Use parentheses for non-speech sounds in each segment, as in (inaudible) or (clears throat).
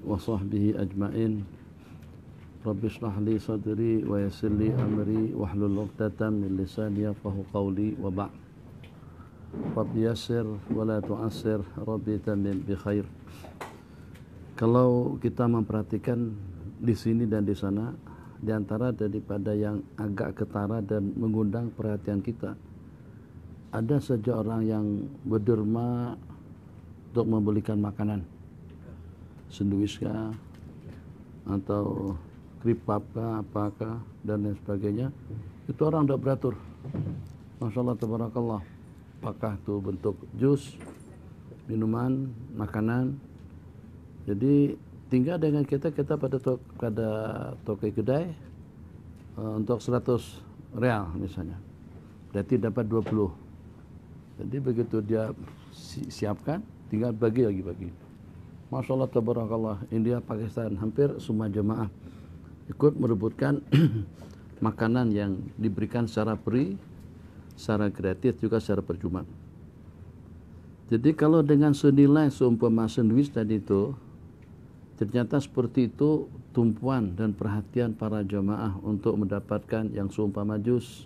وصحبه أجمعين رب اشرح لي صدري ويسر لي أمري واحلل عقدة من لساني يفقه قولي وبعد رب يسر ولا تعسر ربي tamim بخير kalau kita memperhatikan di sini dan di sana di antara daripada yang agak ketara dan mengundang perhatian kita ada saja orang yang berderma untuk membelikan makanan sendwich kah atau kripap kah apakah dan lain sebagainya itu orang tidak beratur Masya Allah tabarakallah apakah itu bentuk jus minuman makanan jadi tinggal dengan kita kita pada to pada toko kedai e, untuk 100 real misalnya berarti dapat 20 jadi begitu dia si siapkan tinggal bagi lagi bagi Masya Allah tabarakallah India Pakistan hampir semua jemaah ikut merebutkan (clears throat) makanan yang diberikan secara free secara gratis juga secara percuma jadi kalau dengan senilai seumpama sandwich tadi itu ternyata seperti itu tumpuan dan perhatian para jemaah untuk mendapatkan yang seumpama jus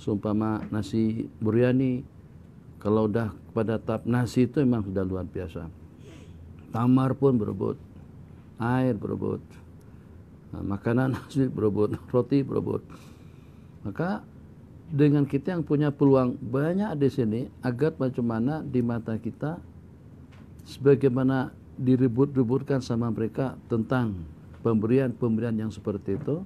seumpama nasi biryani kalau udah pada tahap nasi itu memang sudah luar biasa Tamar pun berebut, air berebut, nah, makanan hasil (laughs) berebut, roti berebut. Maka dengan kita yang punya peluang banyak di sini, agar macam mana di mata kita, sebagaimana direbut-rebutkan sama mereka tentang pemberian-pemberian yang seperti itu,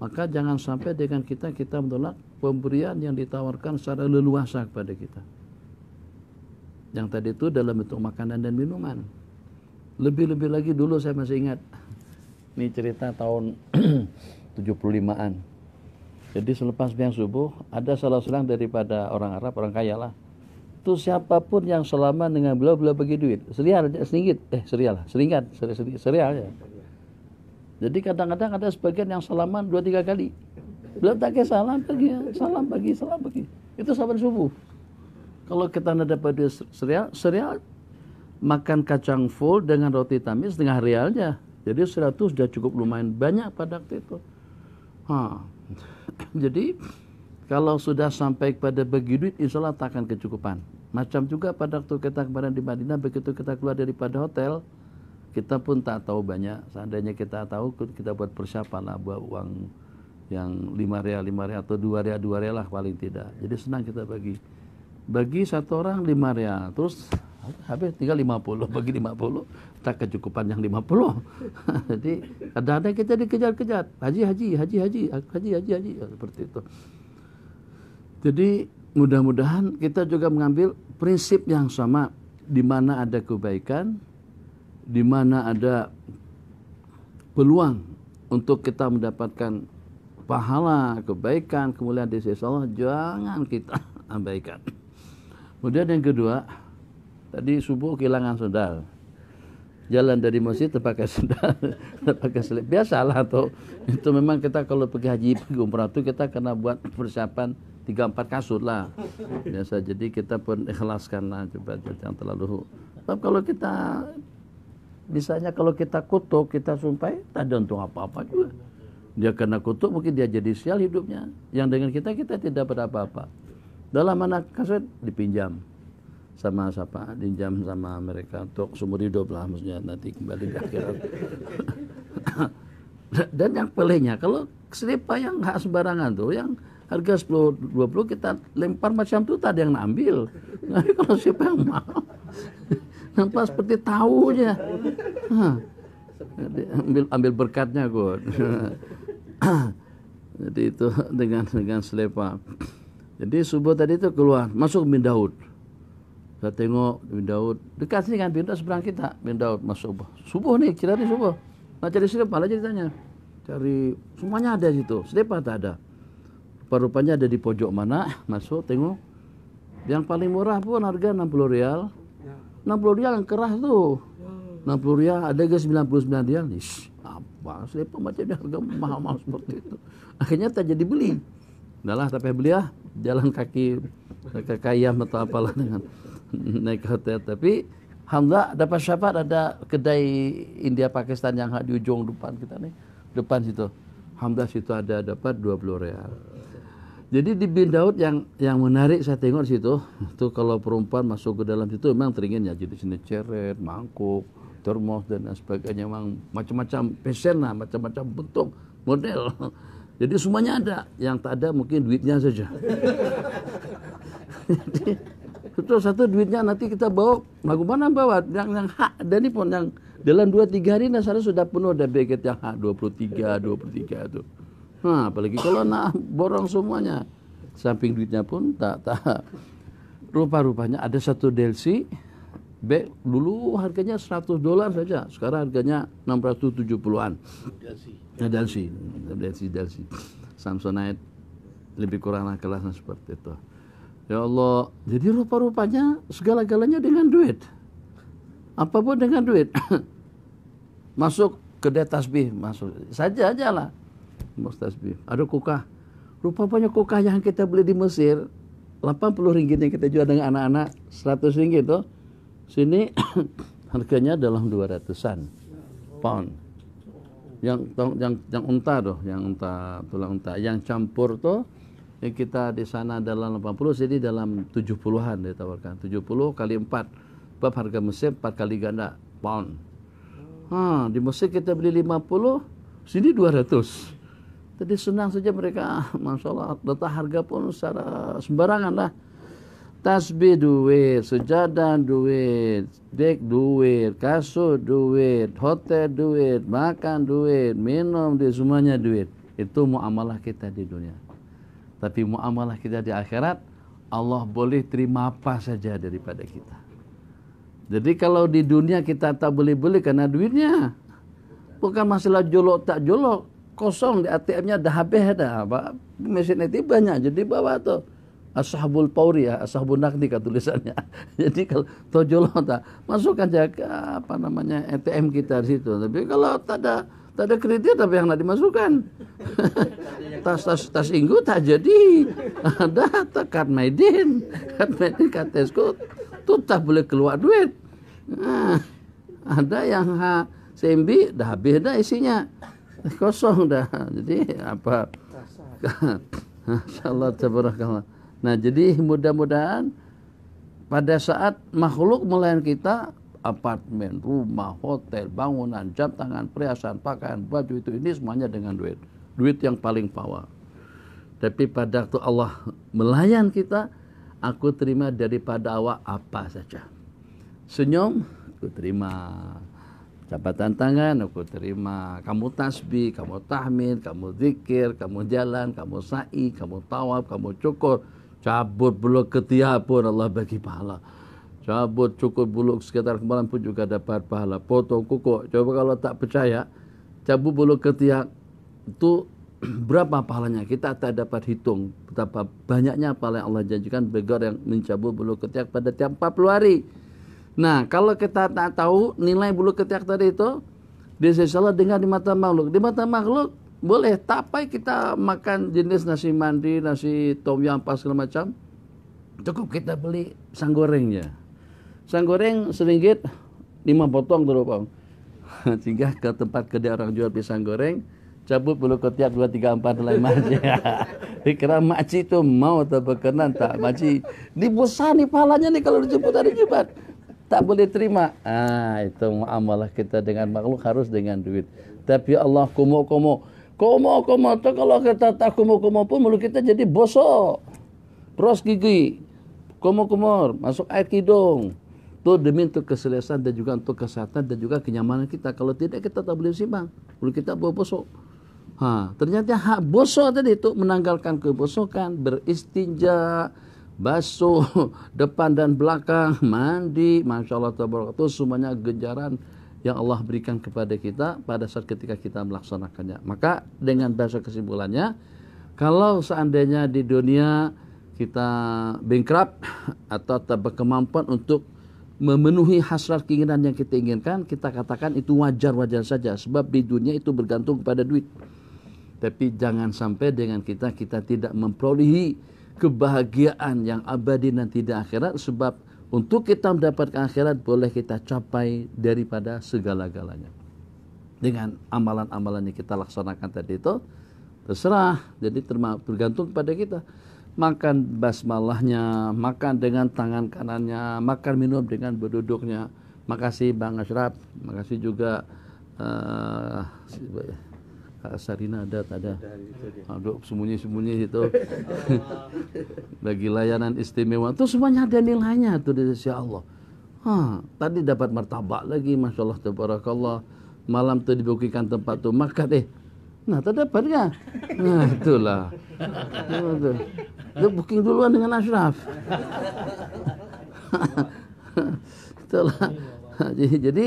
maka jangan sampai dengan kita kita menolak pemberian yang ditawarkan secara leluasa kepada kita. Yang tadi itu dalam bentuk makanan dan minuman. Lebih-lebih lagi dulu saya masih ingat. Ini cerita tahun 75-an. (clears throat) Jadi selepas yang subuh, ada salah seorang daripada orang Arab, orang kaya lah. Itu siapapun yang selama dengan beliau, beliau bagi duit. Serial, sedikit, eh serial, lah, seringat, serial, serial, ya. Jadi kadang-kadang ada sebagian yang salaman dua tiga kali. Beliau tak kayak salam pergi salam bagi salam bagi Itu sahabat subuh. Kalau kita ada pada serial, serial makan kacang full dengan roti tamis setengah realnya. Jadi seratus sudah cukup lumayan banyak pada waktu itu. Ha. (laughs) Jadi kalau sudah sampai kepada bagi duit insya Allah tak akan kecukupan. Macam juga pada waktu kita kemarin di Madinah begitu kita keluar daripada hotel kita pun tak tahu banyak. Seandainya kita tahu kita buat persiapan lah buat uang yang lima real lima real atau dua real dua real lah paling tidak. Jadi senang kita bagi. Bagi satu orang lima real. Terus habis tinggal 50 (laughs) bagi 50 tak kecukupan yang 50 (laughs) jadi kadang-kadang kita dikejar-kejar haji haji haji haji haji haji haji seperti itu jadi mudah-mudahan kita juga mengambil prinsip yang sama di mana ada kebaikan di mana ada peluang untuk kita mendapatkan pahala kebaikan kemuliaan di sisi Allah jangan kita (laughs) abaikan kemudian yang kedua Tadi subuh kehilangan sendal. Jalan dari masjid terpakai sendal, (laughs) terpakai selip. Biasalah atau Itu memang kita kalau pergi haji, pergi umrah tuh kita kena buat persiapan tiga empat kasut lah biasa jadi kita pun ikhlaskan lah coba yang terlalu tapi kalau kita misalnya kalau kita kutuk kita sumpai tak ada untung apa apa juga dia kena kutuk mungkin dia jadi sial hidupnya yang dengan kita kita tidak berapa apa dalam mana kasut dipinjam sama siapa pinjam sama mereka untuk sumur hidup lah maksudnya nanti kembali ke akhirat (laughs) dan yang pelehnya kalau selipa yang hak sembarangan tuh yang harga sepuluh dua puluh kita lempar macam itu tadi yang ambil nah, (laughs) kalau siapa yang mau (laughs) nampak seperti tahunya ambil ambil berkatnya God jadi itu dengan dengan selepa jadi subuh tadi itu keluar masuk bin Daud saya tengok bin Daud dekat sini kan bin Daud seberang kita bin Daud masuk subuh. Subuh nih kita di subuh. Nah cari siapa lah tanya. Cari semuanya ada di situ. Siapa tak ada. Rupa-rupanya ada di pojok mana (laughs) masuk tengok. Yang paling murah pun harga 60 rial. 60 ya. rial yang keras tuh. 60 rial ada ke 99 rial nih. Apa? Siapa macam harga mahal-mahal seperti itu. (laughs) Akhirnya tak jadi beli. Udah tapi beli lah Jalan kaki kekayaan atau apalah dengan (laughs) naik hotel tapi alhamdulillah dapat syafaat ada kedai India Pakistan yang di ujung depan kita nih depan situ alhamdulillah situ ada dapat 20 real jadi di bin Daud yang yang menarik saya tengok situ itu (laughs) kalau perempuan masuk ke dalam situ memang teringin ya jadi sini ceret mangkuk termos dan sebagainya memang macam-macam pesen lah macam-macam bentuk model (laughs) jadi semuanya ada yang tak ada mungkin duitnya saja satu satu duitnya nanti kita bawa bagaimana bawa yang yang hak dan ini pun yang dalam dua tiga hari nasarnya sudah penuh ada beket yang hak puluh tiga itu. Nah, apalagi kalau nak borong semuanya. Samping duitnya pun tak tak rupa-rupanya ada satu delsi B dulu harganya seratus dolar saja, sekarang harganya 670-an. delsi ya, delsi delsi delsi Samsonite lebih kurang kelasnya seperti itu. Ya Allah, jadi rupa-rupanya segala-galanya dengan duit. Apapun dengan duit. (coughs) masuk kedai tasbih, masuk. Saja aja lah. Mas tasbih. Ada kukah. Rupanya kukah yang kita beli di Mesir, 80 ringgit yang kita jual dengan anak-anak, 100 ringgit tuh. Sini (coughs) harganya dalam 200-an pound. Yang yang yang unta tuh, yang unta tulang unta, yang campur tuh ya kita di sana dalam 80 jadi dalam 70-an ditawarkan. 70 kali 4. Bab harga Mesir 4 kali ganda pound. Oh. Ha, di Mesir kita beli 50, sini 200. Jadi senang saja mereka, ah, Masya Allah, letak harga pun secara sembarangan lah. Tasbih duit, sejadah duit, dek duit, kasur duit, hotel duit, makan duit, minum duit, semuanya duit. Itu muamalah kita di dunia. Tapi muamalah kita di akhirat, Allah boleh terima apa saja daripada kita. Jadi kalau di dunia kita tak boleh boleh karena duitnya. Bukan masalah jolok tak jolok. Kosong di ATM-nya dah habis dah. Mesinnya banyak jadi bawa tuh ashabul pauri ya ashabul nakdi kata tulisannya (laughs) jadi kalau tojolota masuk aja ke apa namanya ATM kita di situ tapi kalau tak ada tak ada kredit tapi yang nak dimasukkan (laughs) tas tas tas inggu tak jadi ada tekat kad maidin kad maidin tesco tuh tak boleh keluar duit ah, ada yang ha, sembi dah habis dah isinya kosong dah (laughs) jadi apa Masya Allah tabarakallah Nah, jadi (laughs) mudah-mudahan pada saat makhluk melayan kita apartemen, rumah, hotel, bangunan, jam tangan, perhiasan, pakaian, baju itu ini semuanya dengan duit. Duit yang paling power. Tapi pada waktu Allah melayan kita, aku terima daripada awak apa saja. Senyum, aku terima. Jabatan tangan, aku terima. Kamu tasbih, kamu tahmid, kamu zikir, kamu jalan, kamu sa'i, kamu tawab kamu cukur Cabut bulu ketiak pun Allah bagi pahala. Cabut cukup bulu sekitar kemarin pun juga dapat pahala. Potong kuku. Coba kalau tak percaya, cabut bulu ketiak itu (clears throat) berapa pahalanya? Kita tak dapat hitung betapa banyaknya pahala yang Allah janjikan begor yang mencabut bulu ketiak pada tiap 40 hari. Nah, kalau kita tak tahu nilai bulu ketiak tadi itu, dia sisi dengan di mata makhluk. Di mata makhluk boleh tapai kita makan jenis nasi mandi, nasi tom yum pas segala macam. Cukup kita beli sang gorengnya. Sang goreng seringgit lima potong tuh Bang. sehingga ke tempat kedai orang jual pisang goreng, cabut bulu ketiak dua tiga empat lima maci. (laughs) Dikira maci itu mau atau berkenan tak maci. Dibusani palanya nih kalau dijemput dari jebat tak boleh terima. Ah, itu amalah kita dengan makhluk harus dengan duit. Tapi Allah kumuh kumuh Komo komo atau kalau kita tak komo komo pun mulut kita jadi bosok. Cross gigi. Komo komo masuk air hidung. Tuh demi untuk keselesaan dan juga untuk kesehatan dan juga kenyamanan kita. Kalau tidak kita tak boleh seimbang. Mulut kita bawa bosok. Ha, ternyata hak bosok tadi itu menanggalkan kebosokan, beristinja, basuh (laughs) depan dan belakang, mandi, masya Allah, itu semuanya gejaran yang Allah berikan kepada kita pada saat ketika kita melaksanakannya. Maka dengan bahasa kesimpulannya, kalau seandainya di dunia kita bengkrap (clears throat) atau tak berkemampuan untuk memenuhi hasrat keinginan yang kita inginkan, kita katakan itu wajar-wajar saja sebab di dunia itu bergantung kepada duit. Tapi jangan sampai dengan kita kita tidak memperolehi kebahagiaan yang abadi nanti di akhirat sebab untuk kita mendapatkan akhirat boleh kita capai daripada segala-galanya. Dengan amalan-amalan yang kita laksanakan tadi itu terserah. Jadi tergantung pada kita. Makan basmalahnya, makan dengan tangan kanannya, makan minum dengan berduduknya. Makasih Bang Ashraf, makasih juga uh, Kak Sarina ada tak ada aduh sembunyi-sembunyi itu (laughs) bagi layanan istimewa itu semuanya ada nilainya tuh di sisi Allah ha, tadi dapat martabak lagi Masya Allah Tabarakallah malam tuh dibukikan tempat tuh maka deh nah dapat ya nah itulah itu booking duluan dengan Ashraf (laughs) itulah jadi jadi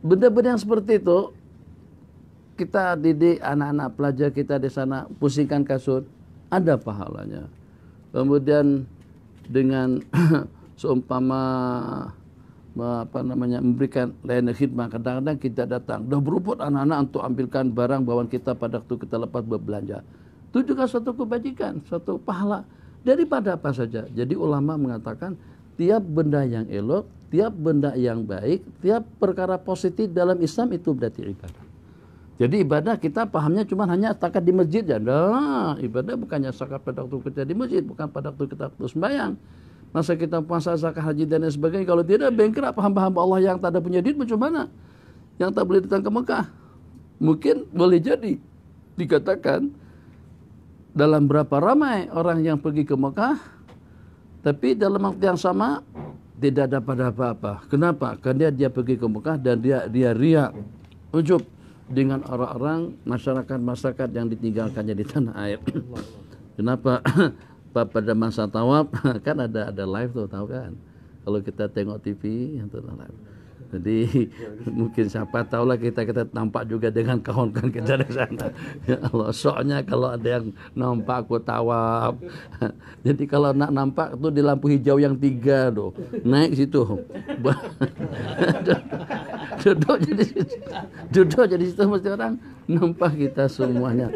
benda-benda yang seperti itu kita didik anak-anak pelajar kita di sana pusingkan kasut ada pahalanya kemudian dengan (clears throat) seumpama apa namanya memberikan layanan khidmat kadang-kadang kita datang dah beruput anak-anak untuk ambilkan barang bawaan kita pada waktu kita lepas berbelanja itu juga suatu kebajikan suatu pahala daripada apa saja jadi ulama mengatakan tiap benda yang elok tiap benda yang baik tiap perkara positif dalam Islam itu berarti ibadah jadi ibadah kita pahamnya cuma hanya takat di masjid ya. Nah, ibadah bukannya zakat pada waktu kita di masjid, bukan pada waktu kita terus sembahyang. Masa kita puasa, zakat, haji dan lain sebagainya. Kalau tidak bengkrak paham-paham Allah yang tak ada punya duit macam mana? Yang tak boleh datang ke Mekah. Mungkin boleh jadi dikatakan dalam berapa ramai orang yang pergi ke Mekah tapi dalam waktu yang sama tidak dapat apa-apa. Kenapa? Karena dia pergi ke Mekah dan dia dia riak. ujub dengan orang-orang masyarakat-masyarakat yang ditinggalkannya di tanah air. Kenapa? (clears throat) pada masa tawaf (laughs) kan ada ada live tuh tahu kan? Kalau kita tengok TV yang tuh live jadi (laughs) mungkin siapa tahu lah kita kita tampak juga dengan kawan-kawan kita di sana. Ya Allah, soalnya kalau ada yang nampak aku tawab. (laughs) Jadi kalau nak nampak tuh di lampu hijau yang tiga tuh naik situ. (laughs) duduk jadi situ. duduk jadi situ mesti orang nampak kita semuanya.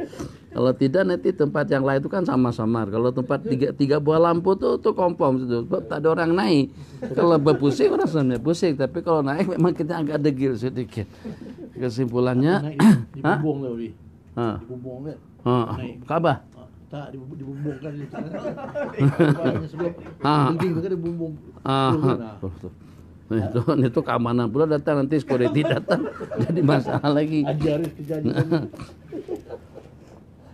Kalau tidak nanti tempat yang lain itu kan sama samar. Kalau tempat tiga, tiga buah lampu tuh tuh kompom itu tak ada orang naik. Kalau berpusing rasanya pusing, tapi kalau naik memang kita agak degil sedikit. Kesimpulannya, di (coughs) bumbung lebih. Di bumbung kan. Kabah. Tak di sebelum penting kan dibumbung. (laughs) Nah. nah, itu, (laughs) itu keamanan pula datang nanti security datang (laughs) jadi masalah lagi.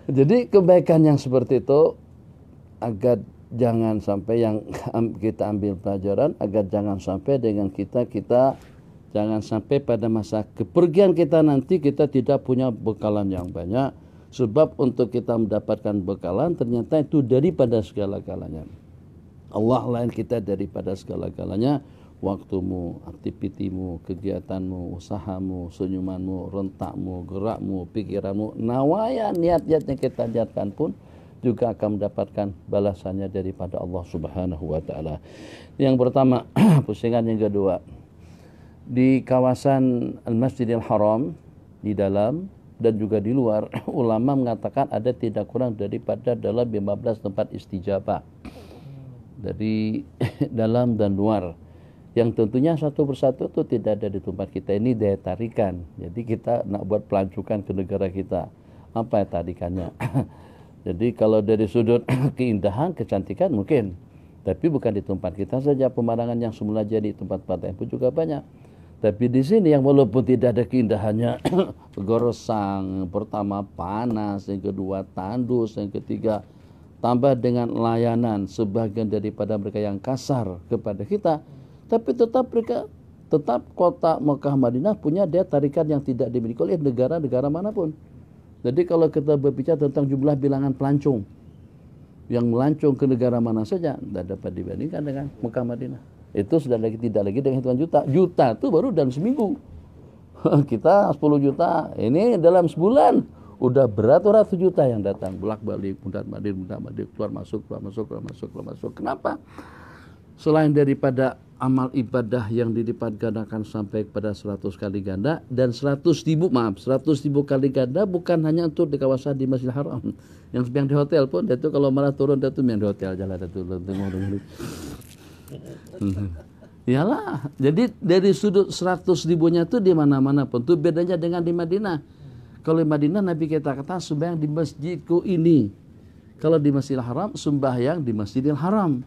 Jadi kebaikan yang seperti itu agar jangan sampai yang kita ambil pelajaran agar jangan sampai dengan kita kita jangan sampai pada masa kepergian kita nanti kita tidak punya bekalan yang banyak sebab untuk kita mendapatkan bekalan ternyata itu daripada segala-galanya Allah lain kita daripada segala-galanya waktumu, aktivitimu, kegiatanmu, usahamu, senyumanmu, rentakmu, gerakmu, pikiranmu, nawaya niat-niat yang kita niatkan pun juga akan mendapatkan balasannya daripada Allah Subhanahu wa taala. Yang pertama, (clears throat) pusingan yang kedua. Di kawasan Al-Masjidil Haram di dalam dan juga di luar (clears throat) ulama mengatakan ada tidak kurang daripada dalam 15 tempat istijabah. Dari (clears throat) dalam dan luar yang tentunya satu persatu itu tidak ada di tempat kita ini daya tarikan. Jadi kita nak buat pelancukan ke negara kita. Apa ya tarikannya? (clears throat) Jadi kalau dari sudut (clears throat) keindahan, kecantikan mungkin. Tapi bukan di tempat kita saja pemandangan yang semula jadi tempat pantai pun juga banyak. Tapi di sini yang walaupun tidak ada keindahannya, (clears throat) gorosang, pertama panas, yang kedua tandus, yang ketiga tambah dengan layanan sebagian daripada mereka yang kasar kepada kita, tapi tetap mereka tetap kota Mekah Madinah punya daya tarikan yang tidak dimiliki oleh negara-negara manapun. Jadi kalau kita berbicara tentang jumlah bilangan pelancong yang melancong ke negara mana saja tidak dapat dibandingkan dengan Mekah Madinah. Itu sudah lagi tidak lagi dengan hitungan juta. Juta itu baru dalam seminggu. (laughs) kita 10 juta, ini dalam sebulan udah beratus juta yang datang bolak-balik, mundat madir mundat madir keluar masuk, keluar masuk, keluar masuk, keluar masuk. Kenapa? Selain daripada amal ibadah yang dilipat gandakan sampai kepada 100 kali ganda dan 100 ribu maaf 100 ribu kali ganda bukan hanya untuk di kawasan di masjid Haram yang yang di hotel pun itu kalau malah turun itu yang di hotel jalan itu hmm. Iyalah, jadi dari sudut 100 ribunya itu di mana-mana pun itu bedanya dengan di Madinah. Kalau di Madinah Nabi kita kata sembahyang di masjidku ini. Kalau di Masjidil Haram yang di Masjidil Haram.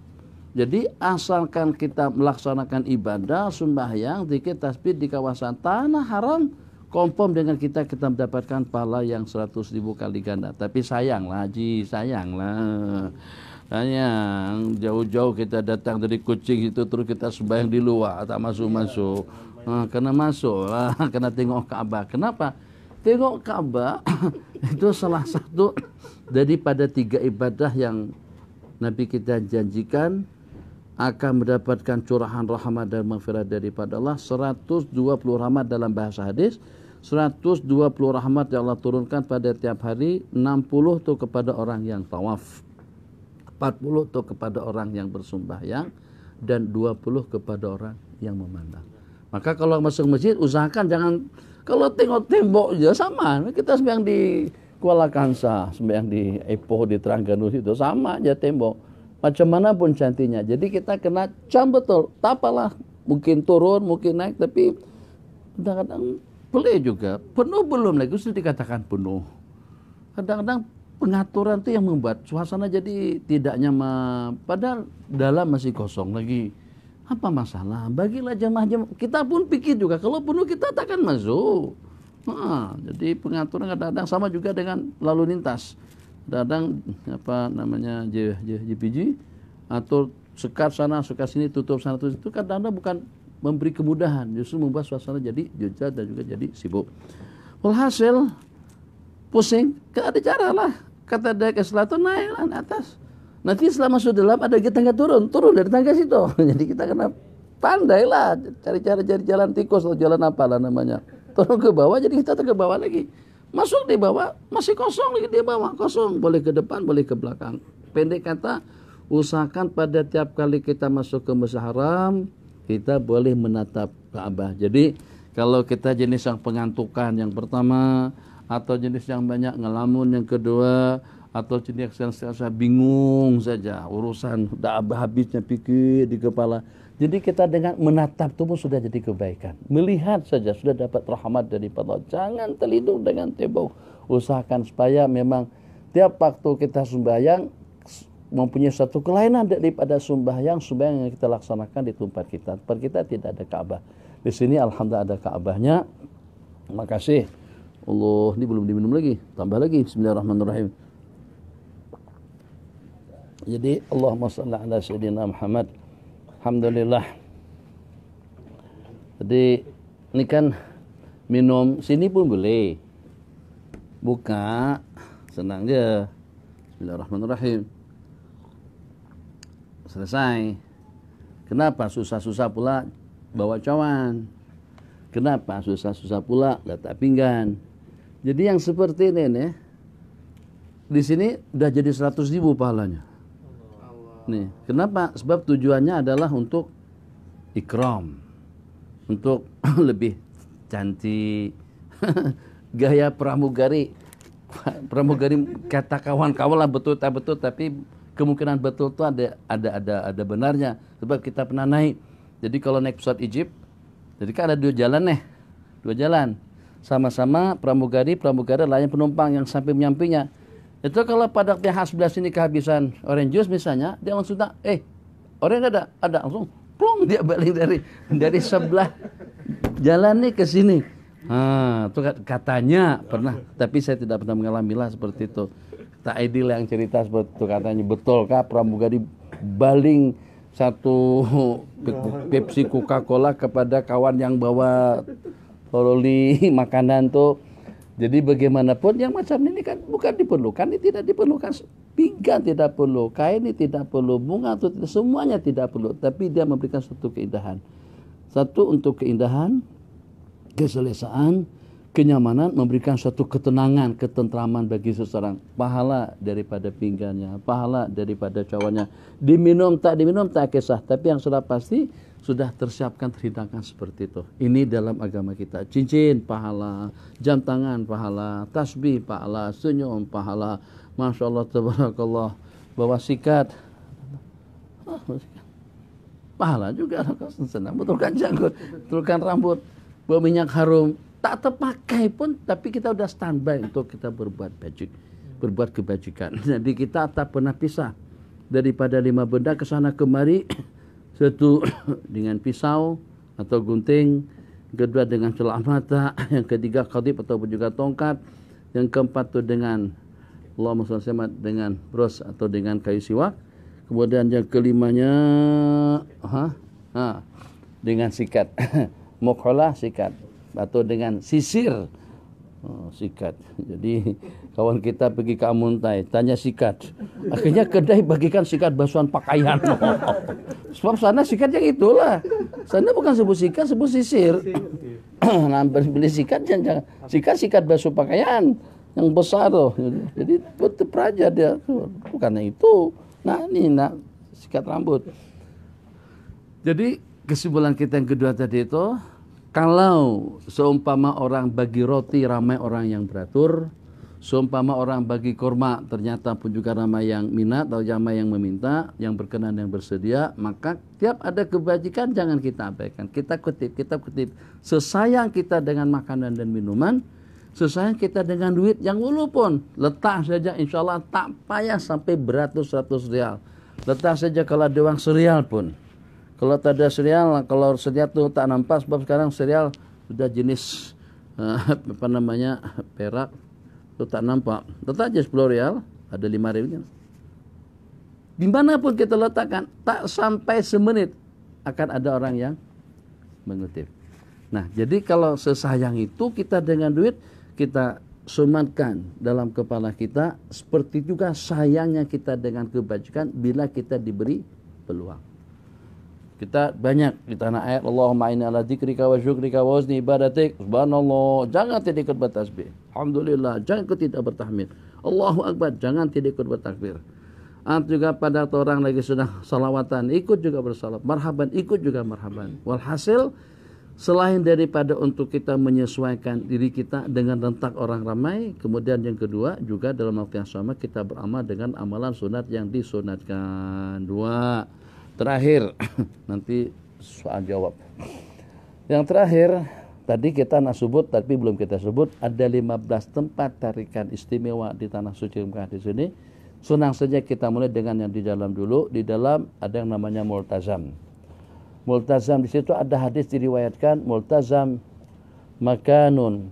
Jadi asalkan kita melaksanakan ibadah, sembahyang, dikit tasbih di kawasan tanah haram, kompom dengan kita, kita mendapatkan pahala yang seratus ribu kali ganda. Tapi sayang Haji, sayanglah. Sayang, jauh-jauh kita datang dari kucing itu terus kita sembahyang di luar, tak masuk-masuk. Nah, kena masuk lah, (laughs) kena tengok Ka'bah. Kenapa? Tengok Ka'bah (coughs) itu salah satu daripada tiga ibadah yang Nabi kita janjikan akan mendapatkan curahan rahmat dan maghfirah daripada Allah 120 rahmat dalam bahasa hadis 120 rahmat yang Allah turunkan pada tiap hari 60 itu kepada orang yang tawaf 40 itu kepada orang yang bersumbahyang dan 20 kepada orang yang memandang maka kalau masuk masjid usahakan jangan kalau tengok tembok ya sama kita sembahyang di Kuala Kansa sembahyang di Epo di Terengganu itu sama aja tembok macam mana pun cantinya. Jadi kita kena cam betul, tapalah mungkin turun, mungkin naik, tapi kadang-kadang boleh juga penuh belum lagi sudah dikatakan penuh. Kadang-kadang pengaturan itu yang membuat suasana jadi tidak nyaman. Padahal dalam masih kosong lagi. Apa masalah? Bagilah jemaah-jemaah. Kita pun pikir juga kalau penuh kita takkan masuk. Nah, jadi pengaturan kadang-kadang sama juga dengan lalu lintas datang apa namanya JPJ atau sekat sana sekat sini tutup sana tutup itu kan anda bukan memberi kemudahan justru membuat suasana jadi jejak dan juga jadi sibuk walhasil pusing gak ada cara lah kata dia ke selatan naik lah atas nanti selama masuk dalam ada kita tangga turun turun dari tangga situ (laughs) jadi kita kena pandai lah cari-cari cari jalan tikus atau jalan lah namanya turun ke bawah jadi kita ke bawah lagi Masuk di bawah, masih kosong di bawah, kosong. Boleh ke depan, boleh ke belakang. Pendek kata, usahakan pada tiap kali kita masuk ke Masjid Haram, kita boleh menatap Ka'bah. Jadi, kalau kita jenis yang pengantukan yang pertama, atau jenis yang banyak ngelamun yang kedua, atau jenis yang saya bingung saja urusan udah habisnya pikir di kepala jadi kita dengan menatap itu sudah jadi kebaikan. Melihat saja sudah dapat rahmat dari Allah. Jangan terlindung dengan tembok. Usahakan supaya memang tiap waktu kita sembahyang mempunyai satu kelainan daripada sembahyang sembahyang yang kita laksanakan di tempat kita. Tempat kita tidak ada Ka'bah. Di sini alhamdulillah ada Ka'bahnya. Terima kasih. Allah, ini belum diminum lagi. Tambah lagi. Bismillahirrahmanirrahim. Jadi Allahumma salli ala sayyidina Muhammad Alhamdulillah. Jadi ini kan minum sini pun boleh. Buka senang aja. Bismillahirrahmanirrahim. Selesai. Kenapa susah-susah pula bawa cawan? Kenapa susah-susah pula letak pinggan? Jadi yang seperti ini nih, di sini udah jadi 100 ribu pahalanya nih. Kenapa? Sebab tujuannya adalah untuk ikram. Untuk (laughs) lebih cantik. (laughs) Gaya pramugari. Pramugari kata kawan-kawan lah betul tak betul tapi kemungkinan betul itu ada ada ada ada benarnya sebab kita pernah naik. Jadi kalau naik pesawat Egypt, jadi kan ada dua jalan nih. Dua jalan. Sama-sama pramugari, pramugara layan penumpang yang sampai menyampingnya itu kalau pada pihak sebelah ini kehabisan orange juice misalnya, dia langsung tak, eh, orange ada, ada langsung, plong dia balik dari dari sebelah jalan nih ke sini. Ah, itu katanya pernah, tapi saya tidak pernah mengalami lah seperti itu. Tak ideal yang cerita seperti itu katanya betul kah pramugari baling satu (laughs) Pepsi Coca-Cola kepada kawan yang bawa loli makanan tuh jadi bagaimanapun yang macam ini kan bukan diperlukan, ini tidak diperlukan pinggan, tidak perlu kain, ini tidak perlu bunga, itu semuanya tidak perlu. Tapi dia memberikan satu keindahan. Satu untuk keindahan, keselesaan, kenyamanan, memberikan suatu ketenangan, ketentraman bagi seseorang. Pahala daripada pinggannya, pahala daripada cowoknya, Diminum tak diminum tak kisah, tapi yang sudah pasti sudah tersiapkan terhidangkan seperti itu. Ini dalam agama kita. Cincin pahala, jam tangan pahala, tasbih pahala, senyum pahala. Masya Allah, tabarakallah. Bawa sikat. pahala juga. Senang betulkan janggut, betulkan rambut, bawa minyak harum. Tak terpakai pun, tapi kita udah standby untuk kita berbuat bajik, berbuat kebajikan. Jadi kita tak pernah pisah daripada lima benda ke sana kemari satu (coughs) dengan pisau atau gunting, kedua dengan celah mata, (coughs) yang ketiga kadib atau juga tongkat, yang keempat itu dengan Allahumma sallallahu dengan bros atau dengan kayu siwak. Kemudian yang kelimanya ha, ha dengan sikat. (coughs) Mokholah sikat atau dengan sisir Oh, sikat. Jadi kawan kita pergi ke Amuntai, tanya sikat. Akhirnya kedai bagikan sikat basuhan pakaian. (laughs) Sebab sana sikat yang itulah. Sana bukan sebut sikat, sebut sisir. (clears throat) nah, beli sikat jangan sikat sikat basuh pakaian yang besar loh. Jadi putih praja dia bukan itu. Nah ini nah sikat rambut. Jadi kesimpulan kita yang kedua tadi itu kalau seumpama orang bagi roti ramai orang yang beratur, seumpama orang bagi kurma ternyata pun juga ramai yang minat atau ramai yang meminta, yang berkenan yang bersedia, maka tiap ada kebajikan jangan kita abaikan. Kita kutip, kita kutip. Sesayang kita dengan makanan dan minuman, sesayang kita dengan duit yang walaupun letak saja insya Allah tak payah sampai beratus-ratus real. Letak saja kalau ada uang serial pun kalau ada serial, kalau serial tuh tak nampak sebab sekarang serial sudah jenis uh, (laughs) apa namanya perak tuh tak nampak. tetap aja 10 real, ada 5 ribu kan. Dimanapun kita letakkan, tak sampai semenit akan ada orang yang mengutip. Nah, jadi kalau sesayang itu kita dengan duit kita sematkan dalam kepala kita seperti juga sayangnya kita dengan kebajikan bila kita diberi peluang. Kita banyak di tanah air Allahumma inni ala dzikrika wa syukrika wa husni ibadatik. Subhanallah. Jangan tidak ikut bertasbih. Alhamdulillah. Jangan ikut tidak bertahmid. Allahu akbar. Jangan tidak ikut bertakbir. Ant juga pada orang lagi sedang salawatan, ikut juga bersalawat. Marhaban, ikut juga marhaban. Walhasil, selain daripada untuk kita menyesuaikan diri kita dengan rentak orang ramai, kemudian yang kedua juga dalam waktu yang sama kita beramal dengan amalan sunat yang disunatkan. Dua, Terakhir, (coughs) nanti soal jawab. Yang terakhir, tadi kita nak sebut tapi belum kita sebut ada 15 tempat tarikan istimewa di tanah suci Mekah di sini. Senang saja kita mulai dengan yang di dalam dulu. Di dalam ada yang namanya multazam. Multazam di situ ada hadis diriwayatkan multazam makanun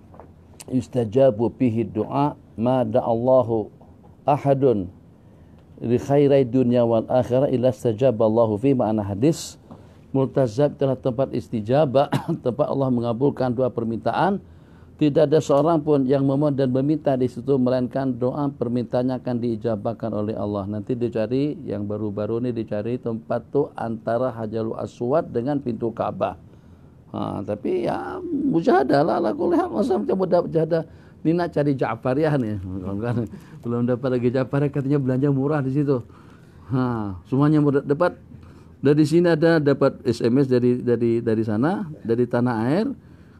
yustajabu pihid doa ma Allahu ahadun bikhairai dunia wal akhirah illa stajab Allahu fi ma'ana hadis multazab telah tempat istijabah (coughs) tempat Allah mengabulkan dua permintaan tidak ada seorang pun yang memohon dan meminta di situ melainkan doa permintaannya akan diijabahkan oleh Allah nanti dicari yang baru-baru ini dicari tempat tu antara Hajarul Aswad dengan pintu Ka'bah ha, tapi ya mujahadah lah lakukan masa macam mujahadah Nina cari Ja'fariyah nih. belum dapat lagi Ja'fariyah katanya belanja murah di situ. Ha, semuanya dapat dari sini ada dapat SMS dari dari dari sana, dari tanah air.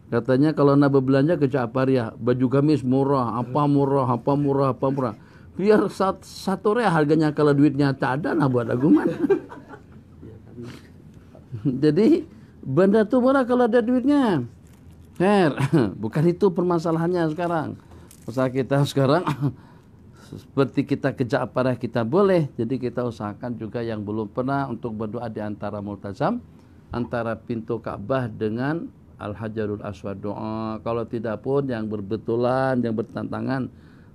Katanya kalau nak berbelanja ke Ja'fariyah, baju gamis murah, apa murah, apa murah, apa murah. Biar sat, satu rea harganya kalau duitnya tak ada nah buat aguman. (laughs) Jadi benda tuh murah kalau ada duitnya. Her, (laughs) bukan itu permasalahannya sekarang. Masalah kita (laughs) sekarang seperti kita kejak parah kita boleh, jadi kita usahakan juga yang belum pernah untuk berdoa di antara multazam, antara pintu Ka'bah dengan Al-Hajarul Aswad doa. Kalau tidak pun yang berbetulan, yang bertantangan,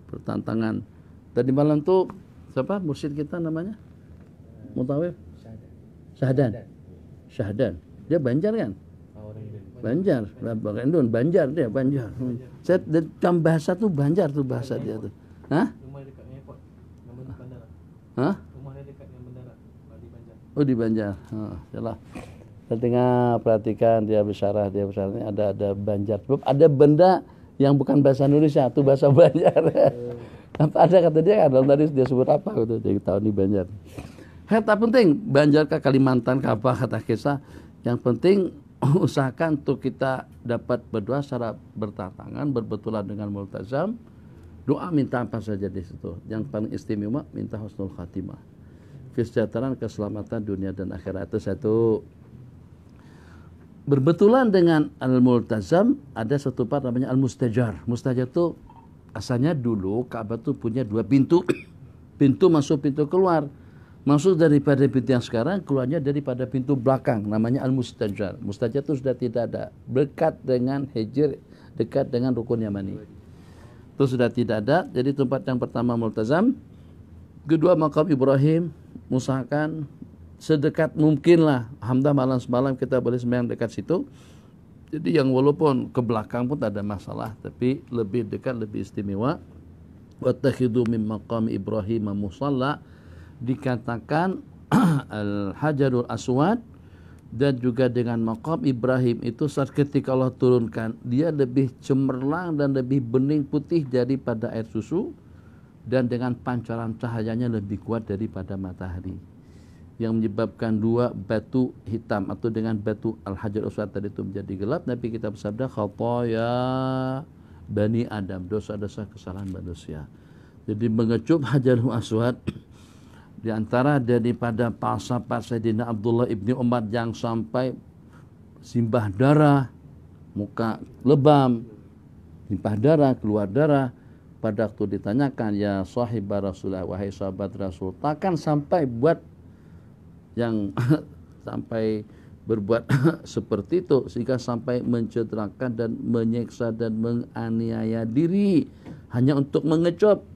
bertantangan. Tadi malam tuh siapa mursyid kita namanya? Mutawif? Syahdan. Syahdan. Syahdan. Dia Banjar kan? Banjar, bahkan Indon, Banjar dia, Banjar. Saya dalam bahasa tuh Banjar tuh bahasa dia tuh. Hah? Rumah Hah? Oh di Banjar, oh, Saya Tengah perhatikan dia bicara dia bicara ini ada ada Banjar. Ada benda yang bukan bahasa Indonesia, tuh bahasa (laughs) Banjar. ada kata dia ada tadi dia sebut apa gitu, jadi tahun di Banjar. Hei, tak penting Banjar ke Kalimantan ke apa kata kisah. Yang penting (laughs) usahakan untuk kita dapat berdoa secara bertatangan berbetulan dengan multazam doa minta apa saja di situ yang paling istimewa minta husnul khatimah kesejahteraan keselamatan dunia dan akhirat itu satu berbetulan dengan al-multazam ada satu part namanya al-mustajar mustajar itu asalnya dulu Ka'bah itu punya dua pintu (coughs) pintu masuk pintu keluar Maksud daripada pintu yang sekarang keluarnya daripada pintu belakang namanya al-mustajar. Mustajar itu sudah tidak ada. Dekat dengan hijr, dekat dengan rukun yamani. Itu sudah tidak ada. Jadi tempat yang pertama multazam, kedua makam Ibrahim, musahkan sedekat mungkinlah. Alhamdulillah malam semalam kita boleh sembahyang dekat situ. Jadi yang walaupun ke belakang pun tak ada masalah, tapi lebih dekat, lebih istimewa. Wattakhidu min maqam Ibrahim musalla dikatakan (clears throat) Al-Hajarul Aswad dan juga dengan makam Ibrahim itu saat ketika Allah turunkan dia lebih cemerlang dan lebih bening putih daripada air susu dan dengan pancaran cahayanya lebih kuat daripada matahari yang menyebabkan dua batu hitam atau dengan batu Al-Hajar Aswad tadi itu menjadi gelap Nabi kita bersabda ya Bani Adam dosa-dosa kesalahan manusia jadi mengecup Hajarul Aswad (clears throat) Di antara daripada palsafat Sayyidina Abdullah ibni Umar yang sampai simbah darah, muka lebam, simbah darah, keluar darah. Pada waktu ditanyakan, ya sahib Rasulullah, wahai sahabat Rasul, takkan sampai buat yang (laughs) sampai berbuat (laughs) seperti itu sehingga sampai mencederakan dan menyiksa dan menganiaya diri hanya untuk mengecup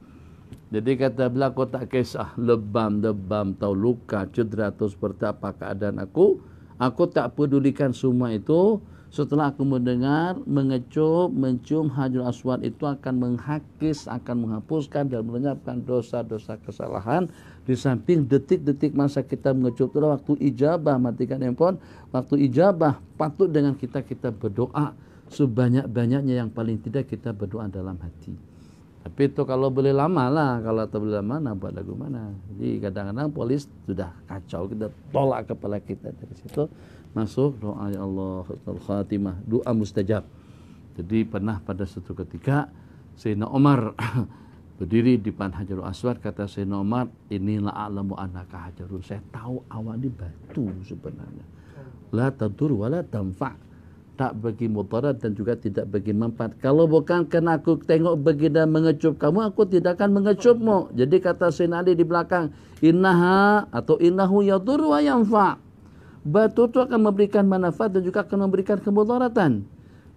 jadi kata beliau tak kisah lebam-lebam atau luka, cedera atau seperti apa keadaan aku. Aku tak pedulikan semua itu. Setelah aku mendengar, mengecup, mencium hajul aswad itu akan menghakis, akan menghapuskan dan melenyapkan dosa-dosa kesalahan. Di samping detik-detik masa kita mengecup itu waktu ijabah, matikan handphone. Waktu ijabah, patut dengan kita kita berdoa. Sebanyak-banyaknya yang paling tidak kita berdoa dalam hati tapi itu kalau beli lama lah kalau tak boleh lama nah buat lagu mana jadi kadang-kadang polis sudah kacau kita tolak kepala kita dari situ masuk doa ya Allah khatimah doa mustajab jadi pernah pada suatu ketika Sayyidina Omar (coughs) berdiri di depan Hajarul Aswad kata Sayyidina Omar inilah alamu anak Hajarul saya tahu awal ini batu sebenarnya la tadur la tamfa' tak bagi mudarat dan juga tidak bagi manfaat. Kalau bukan karena aku tengok baginda mengecup kamu, aku tidak akan mengecupmu. Jadi kata Ali di belakang, innaha atau innahu yadur wa yanfa. Batu itu akan memberikan manfaat dan juga akan memberikan kemudaratan.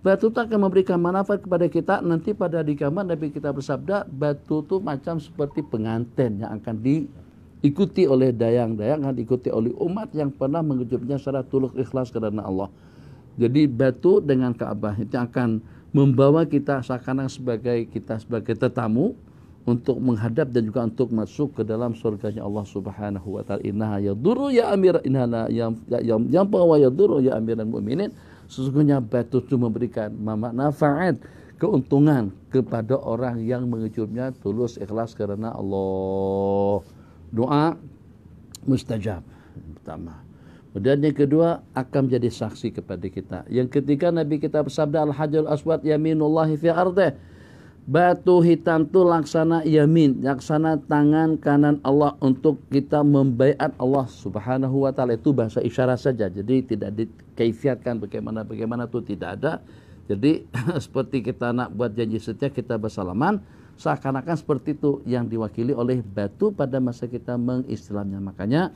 Batu itu akan memberikan manfaat kepada kita nanti pada di kamar Nabi kita bersabda, batu itu macam seperti pengantin yang akan di ikuti oleh dayang-dayang ikuti diikuti oleh umat yang pernah mengejutnya secara tuluk ikhlas karena Allah. Jadi batu dengan Ka'bah itu akan membawa kita seakan sebagai kita sebagai tetamu untuk menghadap dan juga untuk masuk ke dalam surganya Allah Subhanahu wa taala. Inna ya duru ya amir inna yang yang yang ya duru ya, ya, ya, ya amiran mu'minin. Sesungguhnya batu itu memberikan manfaat keuntungan kepada orang yang mengucapnya tulus ikhlas karena Allah. Doa mustajab pertama. Kemudian yang kedua akan menjadi saksi kepada kita. Yang ketiga Nabi kita bersabda al hajjul Aswad yaminullahi fi ardeh. Batu hitam itu laksana yamin, laksana tangan kanan Allah untuk kita membaiat Allah Subhanahu wa taala. Itu bahasa isyarat saja. Jadi tidak dikaifiatkan bagaimana bagaimana itu tidak ada. Jadi (laughs) seperti kita nak buat janji setia kita bersalaman, seakan-akan seperti itu yang diwakili oleh batu pada masa kita mengistilahnya. Makanya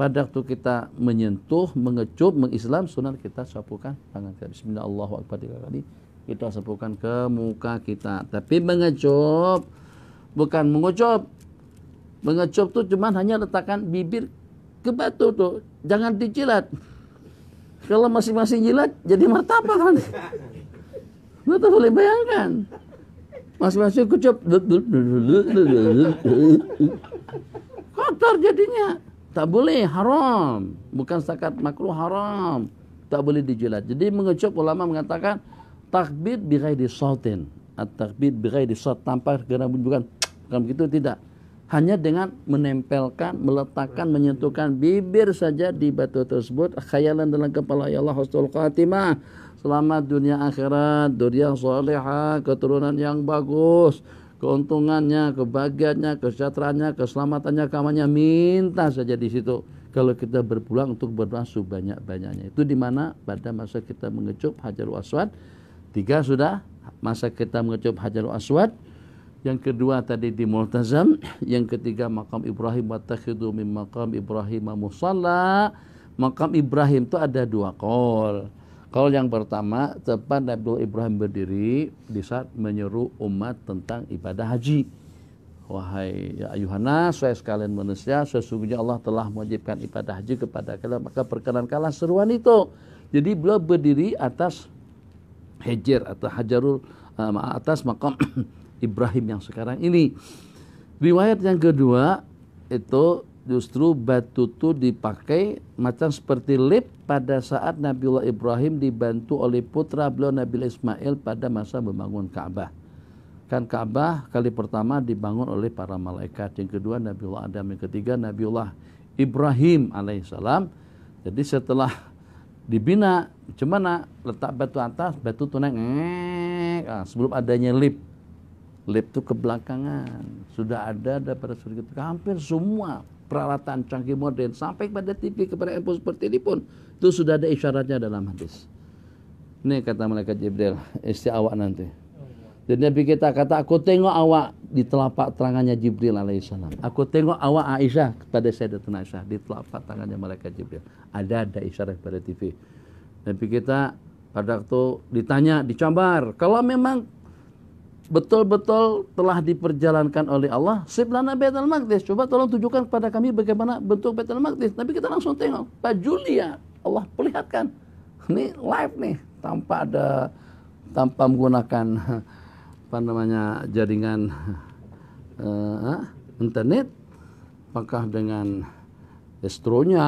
pada waktu kita menyentuh, mengecup, mengislam, sunat kita sapukan tangan kita. Bismillah, kali. Kita sapukan ke muka kita. Tapi mengecup, bukan mengucup. Mengecup tuh cuma hanya letakkan bibir ke batu tuh. Jangan dijilat. Kalau masing-masing jilat, jadi martabak kan. Mata boleh bayangkan. Masing-masing kecup. Kotor jadinya Tak boleh, haram. Bukan zakat makruh haram. Tak boleh dijilat. Jadi mengecup ulama mengatakan takbir bi di sautin. At-takbir bi di saut tanpa karena bukan bukan begitu tidak. Hanya dengan menempelkan, meletakkan, menyentuhkan bibir saja di batu tersebut. Khayalan dalam kepala ya Allah husnul khatimah. Selamat dunia akhirat, dunia soleha, keturunan yang bagus, keuntungannya, kebahagiaannya, kesejahteraannya, keselamatannya, kamarnya minta saja di situ. Kalau kita berpulang untuk berdoa sebanyak-banyaknya. Itu di mana pada masa kita mengecup Hajarul Aswad. Tiga sudah masa kita mengecup Hajarul Aswad. Yang kedua tadi di Multazam, yang ketiga makam Ibrahim wa takhidu min makam Ibrahim musalla. Makam Ibrahim itu ada dua kol kalau yang pertama, tepat Nabi Ibrahim berdiri di saat menyeru umat tentang ibadah haji. Wahai ya ayuhana, saya sekalian manusia, sesungguhnya Allah telah mewajibkan ibadah haji kepada kita maka perkenankanlah seruan itu. Jadi beliau berdiri atas hejer atau hajarul eh, atas makam (clears throat) Ibrahim yang sekarang ini. Riwayat yang kedua itu justru batu itu dipakai macam seperti lip pada saat Nabiullah Ibrahim dibantu oleh putra beliau Nabi Ismail pada masa membangun Ka'bah. Kan Ka'bah kali pertama dibangun oleh para malaikat, yang kedua Nabiullah Adam, yang ketiga Nabiullah Ibrahim alaihissalam. Jadi setelah dibina, cuman letak batu atas, batu tunai, nah, sebelum adanya lip, lip itu kebelakangan sudah ada daripada surga itu hampir semua peralatan canggih modern sampai kepada TV kepada handphone seperti ini pun itu sudah ada isyaratnya dalam hadis. Ini kata malaikat Jibril, isti awak nanti. Jadi Nabi kita kata, aku tengok awak di telapak tangannya Jibril alaihissalam. Aku tengok awak Aisyah kepada saya Sayyidatina Aisyah di telapak tangannya malaikat Jibril. Ada ada isyarat pada TV. Nabi kita pada waktu ditanya, dicambar. Kalau memang betul-betul telah diperjalankan oleh Allah sebelah Baitul Maqdis coba tolong tunjukkan kepada kami bagaimana bentuk Baitul Maqdis tapi kita langsung tengok Pak Julia Allah perlihatkan ini live nih tanpa ada tanpa menggunakan (laughs) apa namanya jaringan uh, (laughs) internet apakah dengan estronya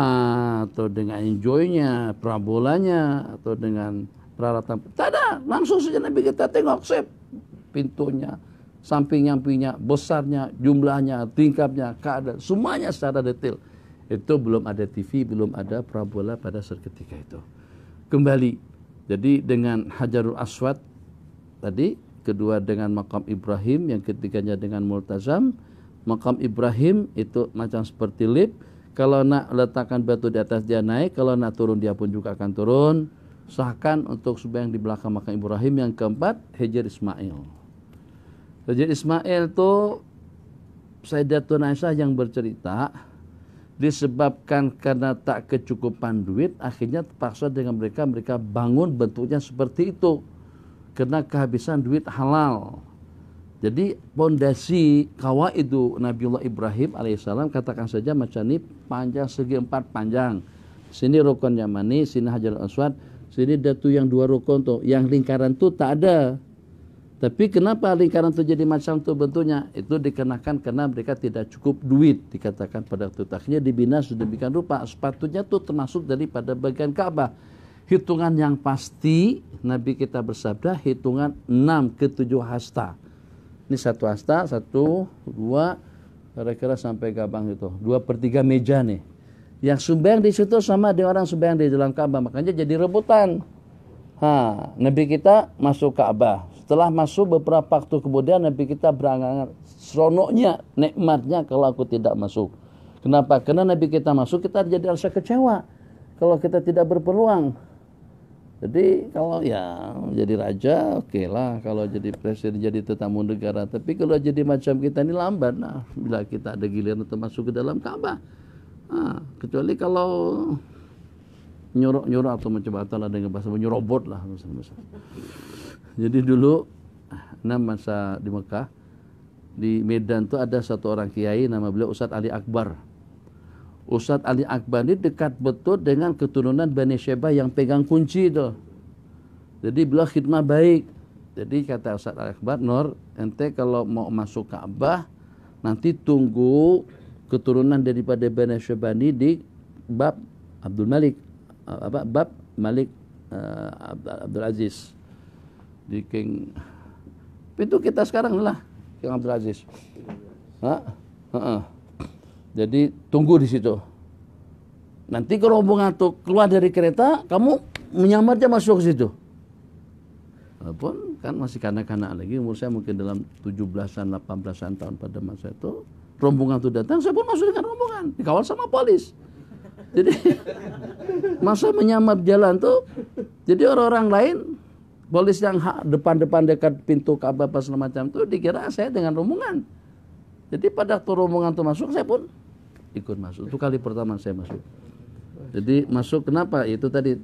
atau dengan enjoynya prabolanya atau dengan peralatan tidak langsung saja Nabi kita tengok sip pintunya, sampingnya sampingnya besarnya, jumlahnya, tingkapnya, keadaan, semuanya secara detail. Itu belum ada TV, belum ada Prabola pada saat ketika itu. Kembali, jadi dengan Hajarul Aswad tadi, kedua dengan makam Ibrahim, yang ketiganya dengan Multazam, makam Ibrahim itu macam seperti lip, kalau nak letakkan batu di atas dia naik, kalau nak turun dia pun juga akan turun. Sahkan untuk sembahyang di belakang makam Ibrahim yang keempat, Hajar Ismail. Jadi Ismail tuh Sayyidatun Aisyah yang bercerita disebabkan karena tak kecukupan duit akhirnya terpaksa dengan mereka mereka bangun bentuknya seperti itu karena kehabisan duit halal. Jadi pondasi kawa itu Nabiullah Ibrahim alaihissalam katakan saja macam ini panjang segi empat panjang. Sini rukun Yamani, sini Hajar Aswad, sini datu yang dua rukun tuh, yang lingkaran tuh tak ada. Tapi kenapa lingkaran itu jadi macam itu bentuknya? Itu dikenakan karena mereka tidak cukup duit dikatakan pada waktu itu. Akhirnya dibina sedemikian rupa sepatunya itu termasuk daripada bagian Ka'bah. Hitungan yang pasti Nabi kita bersabda hitungan 6 ke 7 hasta. Ini satu hasta, satu, dua, kira-kira sampai gabang itu. Dua per tiga meja nih. Yang sumbang di situ sama dengan orang sumbang di dalam Ka'bah. Makanya jadi rebutan. Ha, Nabi kita masuk Ka'bah setelah masuk beberapa waktu kemudian Nabi kita berangan seronoknya, nikmatnya kalau aku tidak masuk. Kenapa? Karena Nabi kita masuk kita jadi rasa kecewa kalau kita tidak berpeluang. Jadi kalau ya jadi raja oke okay lah kalau jadi presiden jadi tetamu negara tapi kalau jadi macam kita ini lambat nah bila kita ada giliran untuk masuk ke dalam Ka'bah nah, kecuali kalau nyuruh nyuruh atau mencoba lah dengan bahasa menyerobot lah misalnya. Jadi dulu enam masa di Mekah di Medan tuh ada satu orang kiai nama beliau Ustadz Ali Akbar. Ustadz Ali Akbar ini dekat betul dengan keturunan Bani Sheba yang pegang kunci itu. Jadi beliau khidmah baik. Jadi kata Ustadz Ali Akbar, Nur, ente kalau mau masuk Ka'bah nanti tunggu keturunan daripada Bani Sheba ini di bab Abdul Malik eh, apa bab Malik eh, Abdul Aziz di King pintu kita sekarang lah King Abdul Aziz. Ha? Ha -ha. Jadi tunggu di situ. Nanti kalau rombongan itu keluar dari kereta, kamu menyamar menyamarnya masuk ke situ. Walaupun kan masih kanak-kanak lagi, umur saya mungkin dalam 17-an, 18-an tahun pada masa itu, rombongan itu datang, saya pun masuk dengan rombongan, dikawal sama polis. Jadi (laughs) masa menyamar jalan tuh, jadi orang-orang lain Polis yang depan-depan dekat pintu Ka'bah apa semacam macam itu dikira saya dengan rombongan. Jadi pada waktu rombongan itu masuk saya pun ikut masuk. Itu kali pertama saya masuk. Jadi masuk kenapa? Itu tadi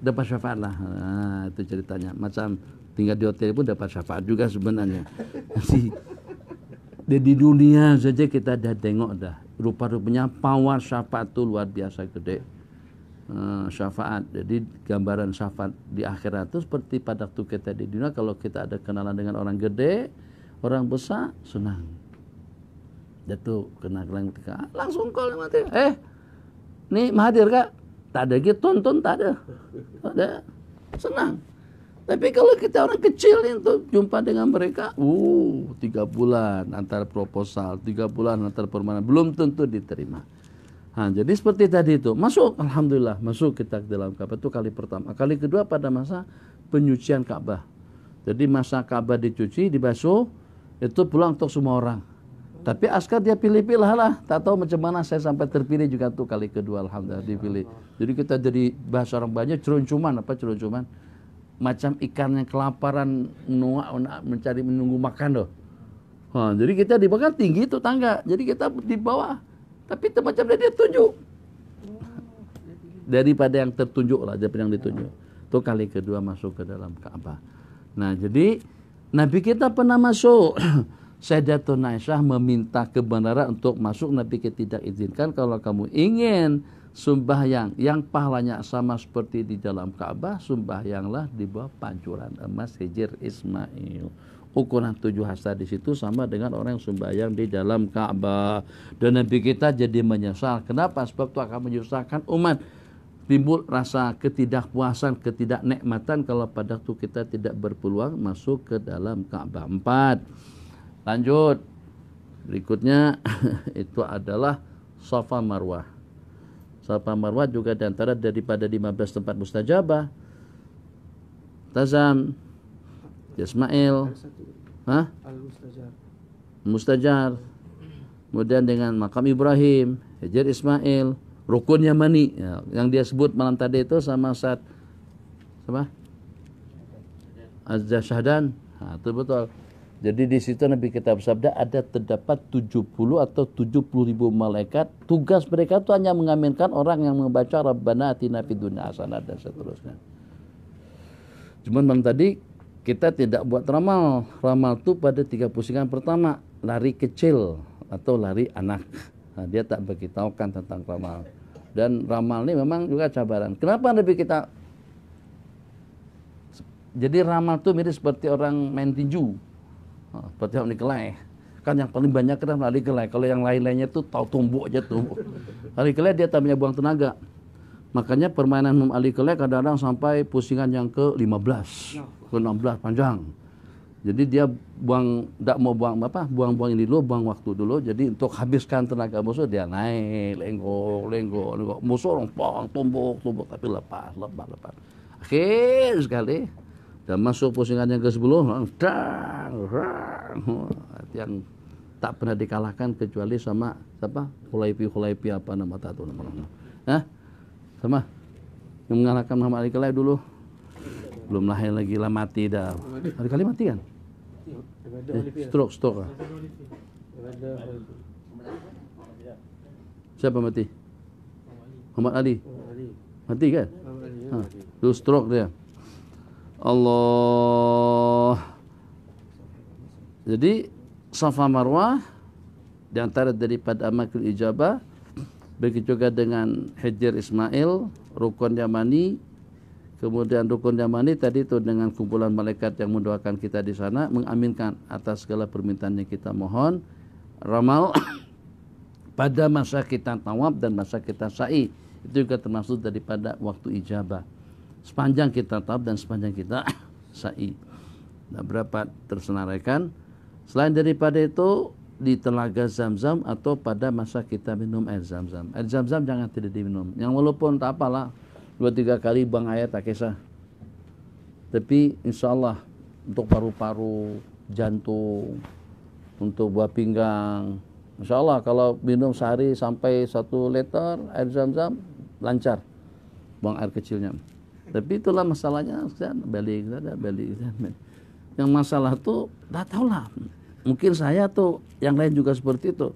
dapat syafaat lah. Nah, itu ceritanya. Macam tinggal di hotel pun dapat syafaat juga sebenarnya. (laughs) Jadi di, dunia saja kita dah tengok dah. Rupa-rupanya power syafaat itu luar biasa gede. Eh, syafaat. Jadi gambaran syafaat di akhirat itu seperti pada waktu kita di dunia kalau kita ada kenalan dengan orang gede, orang besar senang. Jatuh kena kelang langsung call mati. Eh, nih hadir kak? Tak ada gitu tonton tak ada. ada. Senang. Tapi kalau kita orang kecil itu jumpa dengan mereka, uh, tiga bulan antar proposal, tiga bulan antar permohonan belum tentu diterima. Nah, jadi seperti tadi itu masuk alhamdulillah masuk kita ke dalam Ka'bah itu kali pertama. Kali kedua pada masa penyucian Ka'bah. Jadi masa Ka'bah dicuci, dibasuh itu pulang untuk semua orang. Tapi askar dia pilih-pilih lah, tak tahu macam mana saya sampai terpilih juga tuh kali kedua alhamdulillah dipilih. Jadi kita jadi bahasa orang banyak ceruncuman apa ceruncuman macam ikan yang kelaparan nuak mencari menunggu makan loh. jadi kita di bawah tinggi itu tangga, jadi kita di bawah tapi macam dia tunjuk. Daripada yang tertunjuk lah, daripada yang ditunjuk. Itu kali kedua masuk ke dalam Ka'bah. Nah, jadi Nabi kita pernah masuk. (clears throat) Sayyidatun Aisyah meminta kebenaran untuk masuk Nabi kita tidak izinkan kalau kamu ingin sumbah yang pahalanya sama seperti di dalam Ka'bah yanglah di bawah pancuran emas Hijir Ismail ukuran tujuh hasta di situ sama dengan orang yang sembahyang di dalam Ka'bah. Dan Nabi kita jadi menyesal. Kenapa? Sebab itu akan menyusahkan umat. Timbul rasa ketidakpuasan, ketidaknekmatan kalau pada waktu kita tidak berpeluang masuk ke dalam Ka'bah. Empat. Lanjut. Berikutnya (laughs) itu adalah Safa Marwah. Safa Marwah juga diantara daripada 15 tempat mustajabah. Tazam Ismail. Hah? Mustajar kemudian dengan makam Ibrahim Hajar Ismail rukun Yamani ya, yang dia sebut malam tadi itu sama saat apa Azza Syahdan nah, itu betul jadi di situ Nabi kita bersabda ada terdapat 70 atau 70 ribu malaikat. Tugas mereka itu hanya mengaminkan orang yang membaca Rabbana atina fid dunya hasanah dan seterusnya. Cuman bang tadi kita tidak buat ramal. Ramal itu pada tiga pusingan pertama, lari kecil atau lari anak. Nah, dia tak beritahukan tentang ramal. Dan ramal ini memang juga cabaran. Kenapa Nabi kita jadi ramal itu mirip seperti orang main tinju. Oh, seperti orang dikelai. Kan yang paling banyak kan lari kelai. Kalau yang lain-lainnya itu tahu tumbuk aja tuh. Lari kelai dia tak punya buang tenaga. Makanya permainan Imam Ali Kelek kadang-kadang sampai pusingan yang ke-15, ya. ke-16 panjang. Jadi dia buang tidak mau buang apa? Buang-buang ini dulu, buang waktu dulu. Jadi untuk habiskan tenaga musuh dia naik, lenggok, lenggok, lenggok. Musuh orang rompong, tumbuk, tumbuk tapi lepas, lepas, lepas. Akhir sekali dan masuk pusingan yang ke sepuluh dang, yang tak pernah dikalahkan kecuali sama siapa? kulaipi kulaipi apa nama tato nama. Nah. sama yang mengalahkan Muhammad Ali Kalai dulu belum lahir lagi lah mati dah Ali Kalai mati kan eh, stroke stroke ah. siapa mati Muhammad Ali mati kan ha. stroke dia Allah jadi Safa Marwah di antara daripada amakul ijabah Begitu juga dengan Hijir Ismail, Rukun Yamani, kemudian Rukun Yamani tadi itu dengan kumpulan malaikat yang mendoakan kita di sana, mengaminkan atas segala permintaan yang kita mohon. Ramal (coughs) pada masa kita tawab dan masa kita sa'i, itu juga termasuk daripada waktu ijabah. Sepanjang kita tawab dan sepanjang kita (coughs) sa'i. Nah, berapa tersenaraikan? Selain daripada itu, di telaga zam-zam atau pada masa kita minum air zam-zam. Air zam-zam jangan tidak diminum. Yang walaupun tak apalah dua tiga kali buang air tak kisah. Tapi insya Allah untuk paru-paru, jantung, untuk buah pinggang, insya Allah kalau minum sehari sampai satu liter air zam-zam lancar buang air kecilnya. Tapi itulah masalahnya, balik, balik, balik. Yang masalah tuh, tak tahulah. lah mungkin saya atau yang lain juga seperti itu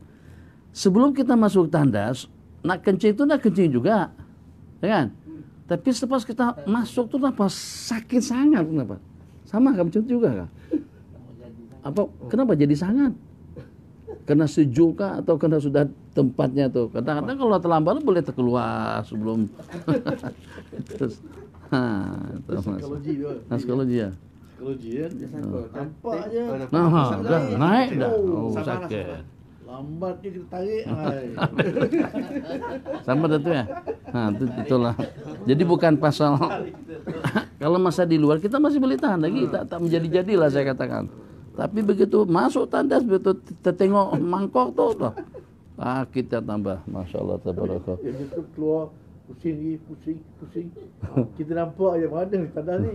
sebelum kita masuk tandas nak kencing itu nak kencing juga ya kan tapi setelah kita masuk tuh apa sakit sangat kenapa sama kamu juga kan apa kenapa jadi sangat karena sejuk kah atau karena sudah tempatnya tuh kadang-kadang kalau terlambat boleh terkeluar sebelum (laughs) terus nah, psikologi ya Ya, oh. aja oh, nah, udah naik dah oh, oh sakit lambat kita tarik (laughs) sama tentu ya nah itu, itulah jadi bukan pasal (laughs) kalau masa di luar kita masih boleh tahan lagi tak tak menjadi jadilah saya katakan tapi begitu masuk tandas begitu tertengok mangkok tuh tuh ah kita tambah masya Allah tabarakallah ya, gitu, keluar pusing ni, pusing, pusing. Kita nampak je mana tanah ni.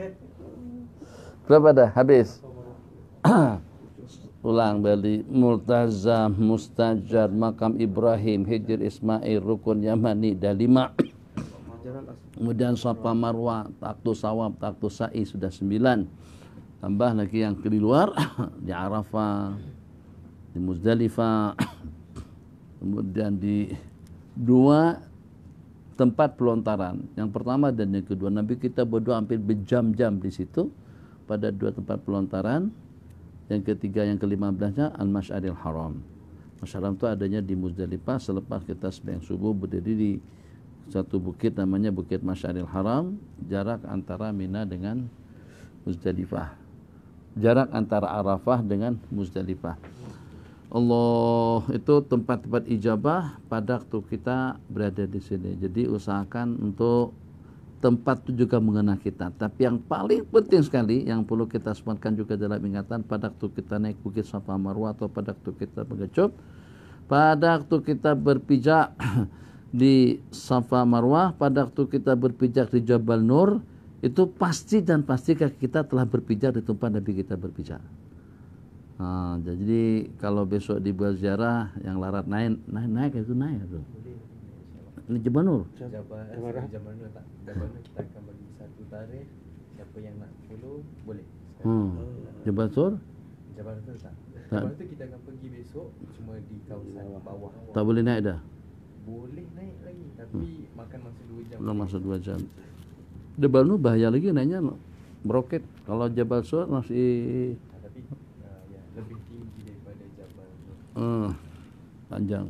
(laughs) Berapa dah habis? (coughs) Ulang balik Murtaza, Mustajar, Makam Ibrahim, Hijir Ismail, Rukun Yamani, Dalima. (coughs) Kemudian Sapa Marwa, Taktu Sawab, Taktu Sa'i sudah sembilan Tambah lagi yang di luar (coughs) Di Arafah, di Muzdalifah Kemudian di dua tempat pelontaran. Yang pertama dan yang kedua. Nabi kita berdua hampir berjam-jam di situ pada dua tempat pelontaran. Yang ketiga, yang kelima belasnya al Masharil Haram. Mas'aril itu adanya di Muzdalifah selepas kita sembahyang subuh berdiri di satu bukit namanya Bukit Masyaril Haram, jarak antara Mina dengan Muzdalifah. Jarak antara Arafah dengan Muzdalifah. Allah itu tempat-tempat ijabah pada waktu kita berada di sini. Jadi usahakan untuk tempat itu juga mengena kita. Tapi yang paling penting sekali yang perlu kita sematkan juga dalam ingatan pada waktu kita naik bukit Safa Marwah atau pada waktu kita mengecup, pada waktu kita berpijak (clears throat) di Safa Marwah, pada waktu kita berpijak di Jabal Nur, itu pasti dan pasti kita telah berpijak di tempat Nabi kita berpijak. Nah, jadi kalau besok dibuat ziarah yang larat naik naik naik itu naik itu. Ini Jabanur. Jabanur. Jabanur tak. Jabanur kita akan bagi satu tarikh. Siapa yang nak follow boleh. Hmm. Jabal Sur? Jabal Sur tak. Jabal Sur kita akan pergi besok cuma di kawasan bawah. Tak boleh naik dah. Boleh naik lagi hmm. tapi hmm. makan masa 2 jam. Belum masa 2 jam. Jabal Nur bahaya lagi naiknya broket. Kalau Jabal Sur masih ah, Hmm, panjang.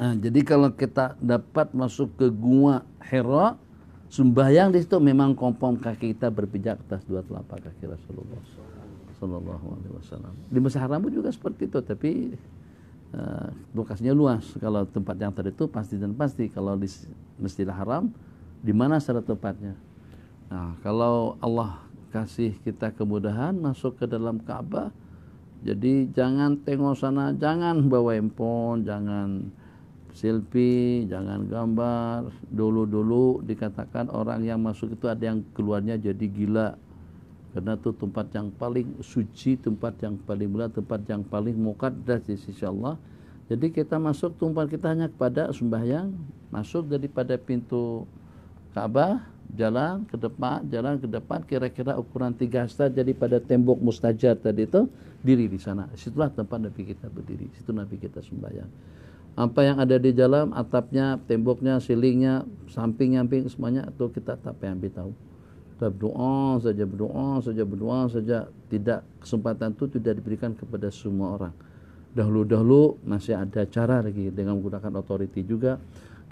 Nah, jadi kalau kita dapat masuk ke gua Hira, sembahyang di situ memang kompom kaki kita berpijak atas dua telapak kaki Rasulullah Shallallahu Alaihi Wasallam. Di Mesir Haram juga seperti itu, tapi uh, lokasinya luas. Kalau tempat yang tadi itu pasti dan pasti. Kalau di Masjidil Haram, di mana secara tepatnya? Nah, kalau Allah kasih kita kemudahan masuk ke dalam Ka'bah, jadi jangan tengok sana, jangan bawa handphone, jangan selfie, jangan gambar. Dulu-dulu dikatakan orang yang masuk itu ada yang keluarnya jadi gila. Karena itu tempat yang paling suci, tempat yang paling mulia, tempat yang paling mukaddas di sisi Allah. Jadi kita masuk tempat kita hanya kepada sembahyang, masuk daripada pintu Ka'bah jalan ke depan, jalan ke depan kira-kira ukuran tiga hasta jadi pada tembok mustajar tadi itu diri di sana. Situlah tempat Nabi kita berdiri, situ Nabi kita sembahyang. Apa yang ada di dalam atapnya, temboknya, silingnya, samping samping semuanya itu kita tak pernah ambil tahu. Kita berdoa saja, berdoa saja, berdoa saja. Tidak kesempatan itu tidak diberikan kepada semua orang. Dahulu-dahulu masih ada cara lagi dengan menggunakan otoriti juga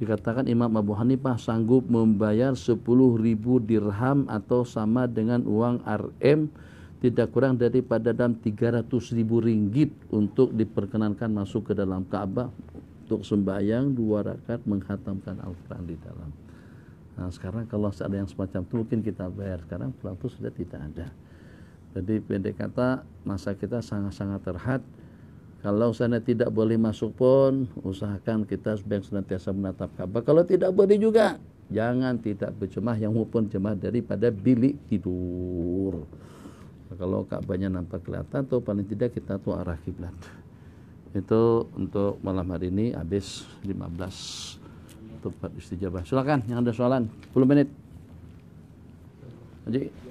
dikatakan Imam Abu Hanifah sanggup membayar 10.000 dirham atau sama dengan uang RM tidak kurang daripada dalam 300 ribu ringgit untuk diperkenankan masuk ke dalam Ka'bah untuk sembahyang dua rakaat menghatamkan Al-Quran di dalam. Nah sekarang kalau ada yang semacam itu mungkin kita bayar sekarang pelaku sudah tidak ada. Jadi pendek kata masa kita sangat-sangat terhad kalau sana tidak boleh masuk pun, usahakan kita sebaik senantiasa menatap kabar. Kalau tidak boleh juga, jangan tidak berjemah yang maupun jemaah daripada bilik tidur. Kalau Ka'bahnya nampak kelihatan, tuh paling tidak kita tuh arah kiblat. Itu untuk malam hari ini habis 15 tempat istijabah. Silakan yang ada soalan, 10 menit. Haji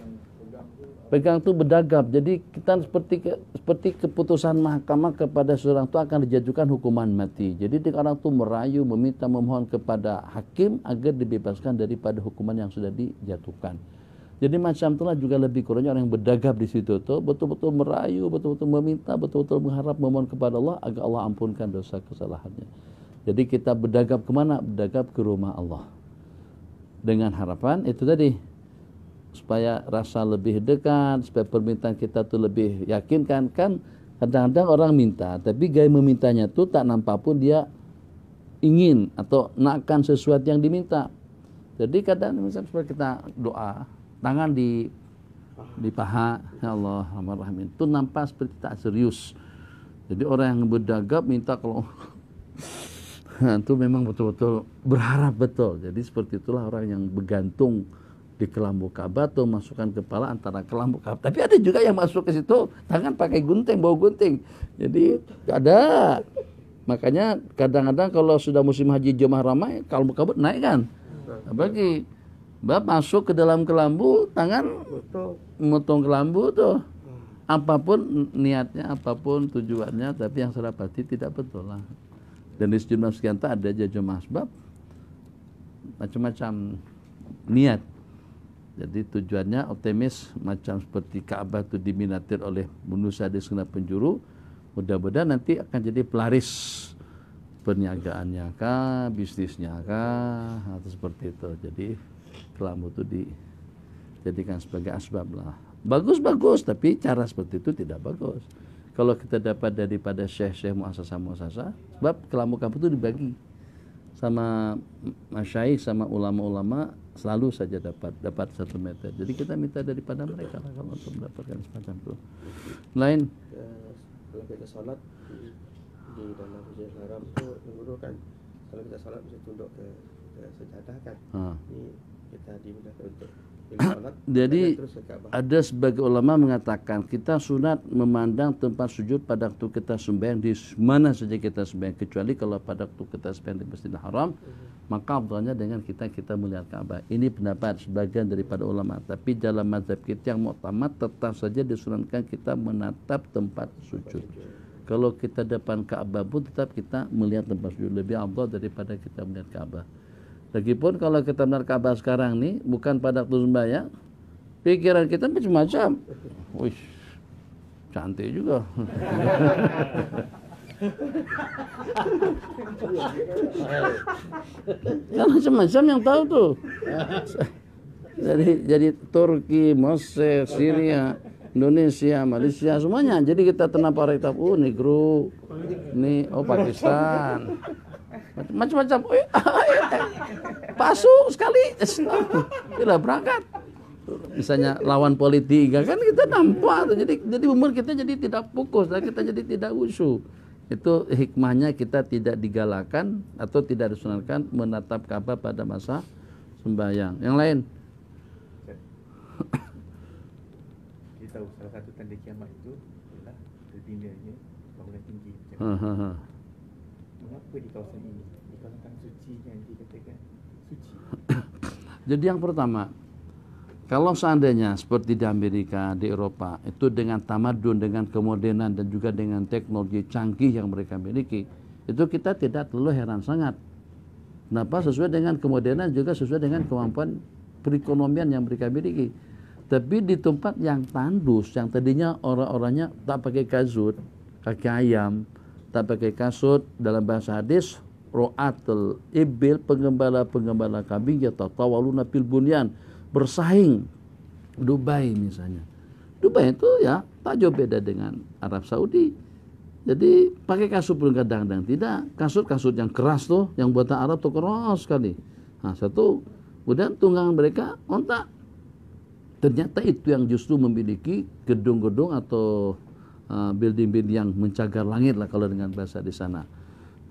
pegang itu berdagap. Jadi kita seperti seperti keputusan mahkamah kepada seorang itu akan dijatuhkan hukuman mati. Jadi di orang itu merayu, meminta, memohon kepada hakim agar dibebaskan daripada hukuman yang sudah dijatuhkan. Jadi macam itulah juga lebih kurangnya orang yang berdagap di situ tuh betul-betul merayu, betul-betul meminta, betul-betul mengharap memohon kepada Allah agar Allah ampunkan dosa kesalahannya. Jadi kita berdagap kemana? Berdagap ke rumah Allah. Dengan harapan itu tadi supaya rasa lebih dekat, supaya permintaan kita tuh lebih yakinkan kan kadang-kadang orang minta, tapi gaya memintanya tuh tak nampak pun dia ingin atau nakkan sesuatu yang diminta. Jadi kadang misalnya supaya kita doa, tangan di di paha, ya Allah, rahim Itu nampak seperti tak serius. Jadi orang yang berdagap minta kalau itu (laughs) nah, memang betul-betul berharap betul. Jadi seperti itulah orang yang bergantung di kelambu Ka'bah atau masukkan kepala antara kelambu Ka'bah. Tapi ada juga yang masuk ke situ tangan pakai gunting, bawa gunting. Jadi ada. Makanya kadang-kadang kalau sudah musim haji jemaah ramai, kelambu Ka'bah naik kan. bagi bab masuk ke dalam kelambu, tangan motong kelambu tuh. Hmm. Apapun niatnya, apapun tujuannya, tapi yang salah pasti tidak betul lah. Dan di sejumlah sekian ada jajah jemaah sebab macam-macam niat jadi tujuannya optimis macam seperti Ka'bah itu diminati oleh manusia di segenap penjuru. Mudah-mudahan nanti akan jadi pelaris perniagaannya kah, bisnisnya kah, atau seperti itu. Jadi kelambu itu dijadikan sebagai asbab lah. Bagus-bagus, tapi cara seperti itu tidak bagus. Kalau kita dapat daripada syekh-syekh muasasa-muasasa, sebab kelamu kamu itu dibagi sama masyaih sama ulama-ulama selalu saja dapat dapat satu meter. Jadi kita minta daripada mereka lah kalau untuk mendapatkan semacam itu. Lain kalau kita sholat di, dalam masjid haram itu guru kan kalau kita sholat bisa tunduk ke, ke sejadah kan. Ah. Ini kita diminta untuk (coughs) Jadi ada sebagai ulama mengatakan kita sunat memandang tempat sujud pada waktu kita sembahyang di mana saja kita sembahyang kecuali kalau pada waktu kita sembahyang di Masjidil Haram mhm. maka faktanya dengan kita kita melihat Ka'bah. Ini pendapat sebagian daripada ulama, tapi dalam mazhab kita yang muktamad tetap saja disunatkan kita menatap tempat sujud. Kalau kita depan Ka'bah pun tetap kita melihat tempat sujud lebih abdul daripada kita melihat Ka'bah. Lagipun kalau kita benar kabar sekarang nih bukan pada waktu sembahyang, pikiran kita macam-macam. Wih, cantik juga. kan macam-macam yang tahu tuh. Jadi jadi Turki, Mesir, Syria, Indonesia, Malaysia semuanya. Jadi kita tenang para kita, oh negro, nih oh Pakistan macam-macam oh, iya. (laughs) iya, pasu sekali bila berangkat misalnya lawan politik kan, kan kita nampak jadi jadi umur kita jadi tidak fokus dan kita jadi tidak usuh itu hikmahnya kita tidak digalakan atau tidak disunatkan menatap kabar pada masa sembahyang yang lain (coughs) kita tahu salah satu tanda kiamat itu adalah terdirinya bangunan tinggi mengapa di kawasan ini Jadi yang pertama, kalau seandainya seperti di Amerika, di Eropa, itu dengan tamadun, dengan kemodenan dan juga dengan teknologi canggih yang mereka miliki, itu kita tidak perlu heran sangat. Kenapa? Sesuai dengan kemodenan juga sesuai dengan kemampuan perekonomian yang mereka miliki. Tapi di tempat yang tandus, yang tadinya orang-orangnya tak pakai kasut, kaki ayam, tak pakai kasut dalam bahasa hadis, ru'atul ibil penggembala-penggembala kambing ya tatawaluna fil bunyan bersaing Dubai misalnya Dubai itu ya tak jauh beda dengan Arab Saudi jadi pakai kasut pun kadang-kadang tidak kasut-kasut yang keras tuh yang buatan Arab tuh keras sekali nah satu kemudian tunggangan mereka ontak ternyata itu yang justru memiliki gedung-gedung atau eh, building-building uh, yang mencagar langit lah kalau dengan bahasa di sana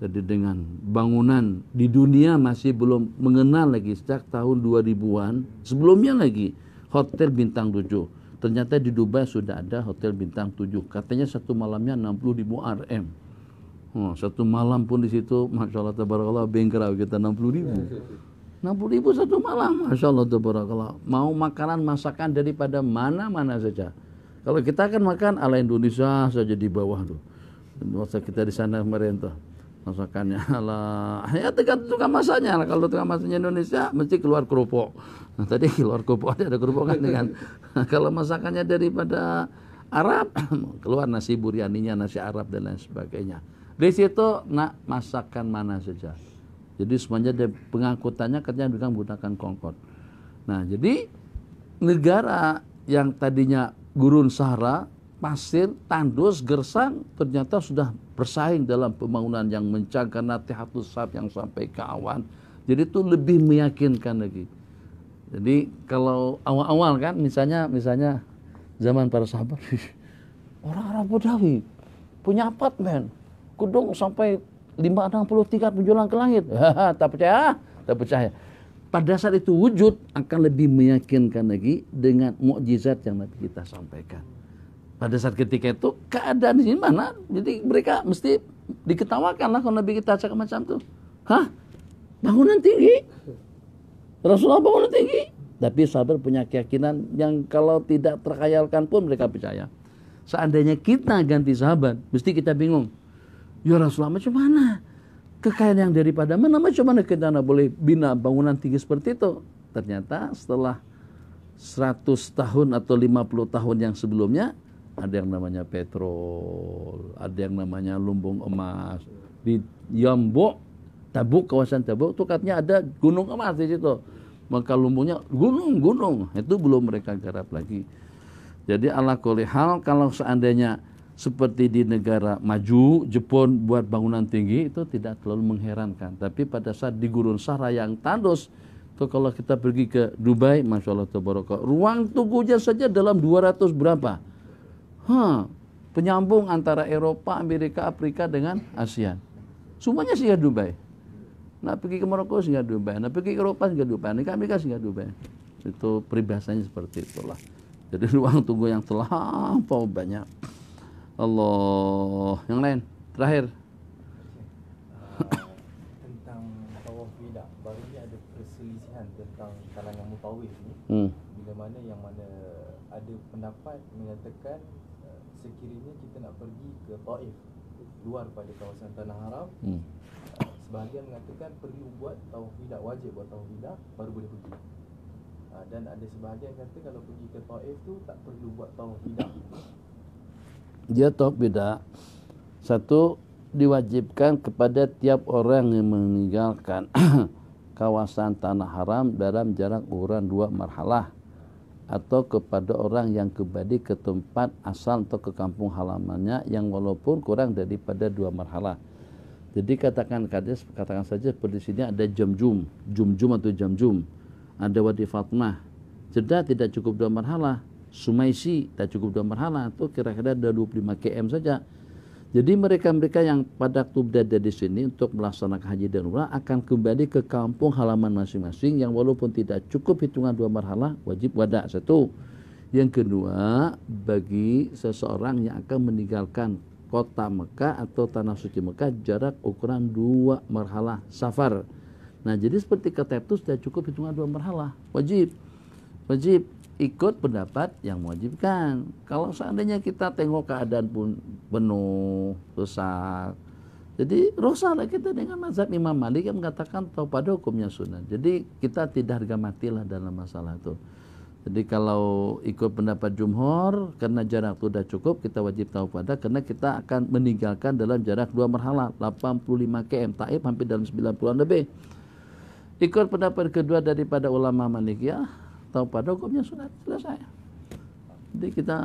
jadi dengan bangunan di dunia masih belum mengenal lagi sejak tahun 2000-an. Sebelumnya lagi hotel bintang 7. Ternyata di Dubai sudah ada hotel bintang 7. Katanya satu malamnya 60 ribu RM. Oh, satu malam pun di situ, masya Allah tabarakallah bengkrau kita 60 ribu. 60 ribu satu malam, masya Allah tabarakallah. Mau makanan masakan daripada mana-mana saja. Kalau kita akan makan ala Indonesia saja di bawah tuh. Masa kita di sana merentah masakannya (laughs) lah ya tegak tegak masanya kalau tegak masanya Indonesia mesti keluar kerupuk nah, tadi (laughs) keluar kerupuk ada kerupuk kan dengan (laughs) kalau masakannya daripada Arab (clears throat) keluar nasi burianinya nasi Arab dan lain sebagainya di situ nak masakan mana saja jadi semuanya dia pengangkutannya katanya dengan menggunakan kongkot nah jadi negara yang tadinya gurun sahara pasir, tandus, gersang ternyata sudah bersaing dalam pembangunan yang nanti satu sab yang sampai ke awan. Jadi itu lebih meyakinkan lagi. Jadi kalau awal-awal kan misalnya misalnya zaman para sahabat (laughs) orang Arab budawi punya apartemen gedung sampai 560 tingkat menjulang ke langit. (laughs) tak percaya? Ah, tak percaya. Pada saat itu wujud akan lebih meyakinkan lagi dengan mukjizat yang nanti kita sampaikan pada saat ketika itu keadaan di mana jadi mereka mesti diketawakan lah kalau Nabi kita cakap macam tuh hah bangunan tinggi Rasulullah bangunan tinggi tapi sabar punya keyakinan yang kalau tidak terkayalkan pun mereka percaya seandainya kita ganti sahabat mesti kita bingung ya Rasulullah macam mana kekayaan yang daripada mana macam mana kita boleh bina bangunan tinggi seperti itu ternyata setelah 100 tahun atau 50 tahun yang sebelumnya ada yang namanya petrol, ada yang namanya lumbung emas. Di Yombok, Tabuk, kawasan Tabuk itu katanya ada gunung emas di situ. Maka lumbungnya gunung-gunung, itu belum mereka garap lagi. Jadi ala hal kalau seandainya seperti di negara maju, Jepun buat bangunan tinggi itu tidak terlalu mengherankan. Tapi pada saat di gurun Sahara yang tandus, itu kalau kita pergi ke Dubai, Masya Allah, Ruang tunggu saja dalam 200 berapa? Hmm, penyambung antara Eropa, Amerika, Afrika dengan ASEAN. Semuanya singgah Dubai. Nah pergi ke Maroko singgah Dubai, nah pergi ke Eropa singgah Dubai, nah ke Amerika singgah Dubai. Itu peribahasanya seperti itulah. Jadi (laughs) ruang tunggu yang terlampau banyak. Allah, yang lain terakhir. tentang tawaf baru ini ada perselisihan tentang kalangan mutawif ni. Hmm. Bila mana yang mana ada pendapat menyatakan sekiranya kita nak pergi ke Taif luar pada kawasan tanah haram hmm. sebahagian mengatakan perlu buat tawaf tidak wajib buat tawaf tidak baru boleh pergi ha, dan ada sebahagian kata kalau pergi ke Taif tu tak perlu buat tawaf tidak dia tawaf tidak satu diwajibkan kepada tiap orang yang meninggalkan (clears throat) kawasan tanah haram dalam jarak ukuran dua marhalah atau kepada orang yang kembali ke tempat asal atau ke kampung halamannya yang walaupun kurang daripada dua marhalah. Jadi katakan katakan saja seperti sini ada jam-jum atau jam-jum ada wadi fatmah. Jeda tidak cukup dua marhalah, sumaisi tidak cukup dua marhalah, itu kira-kira ada 25 km saja jadi mereka-mereka yang pada waktu berada di sini untuk melaksanakan haji dan umrah akan kembali ke kampung halaman masing-masing yang walaupun tidak cukup hitungan dua marhalah wajib wada satu. Yang kedua bagi seseorang yang akan meninggalkan kota Mekah atau tanah suci Mekah jarak ukuran dua marhalah safar. Nah jadi seperti kata itu sudah cukup hitungan dua marhalah wajib wajib ikut pendapat yang mewajibkan. Kalau seandainya kita tengok keadaan pun penuh, rusak. Jadi rusaklah kita dengan mazhab Imam Malik yang mengatakan tahu pada hukumnya sunnah. Jadi kita tidak harga matilah dalam masalah itu. Jadi kalau ikut pendapat jumhur karena jarak itu sudah cukup kita wajib tahu pada karena kita akan meninggalkan dalam jarak dua merhala 85 km Taib hampir dalam 90 an lebih. Ikut pendapat kedua daripada ulama Malikiyah tahu pada hukumnya sunat selesai jadi kita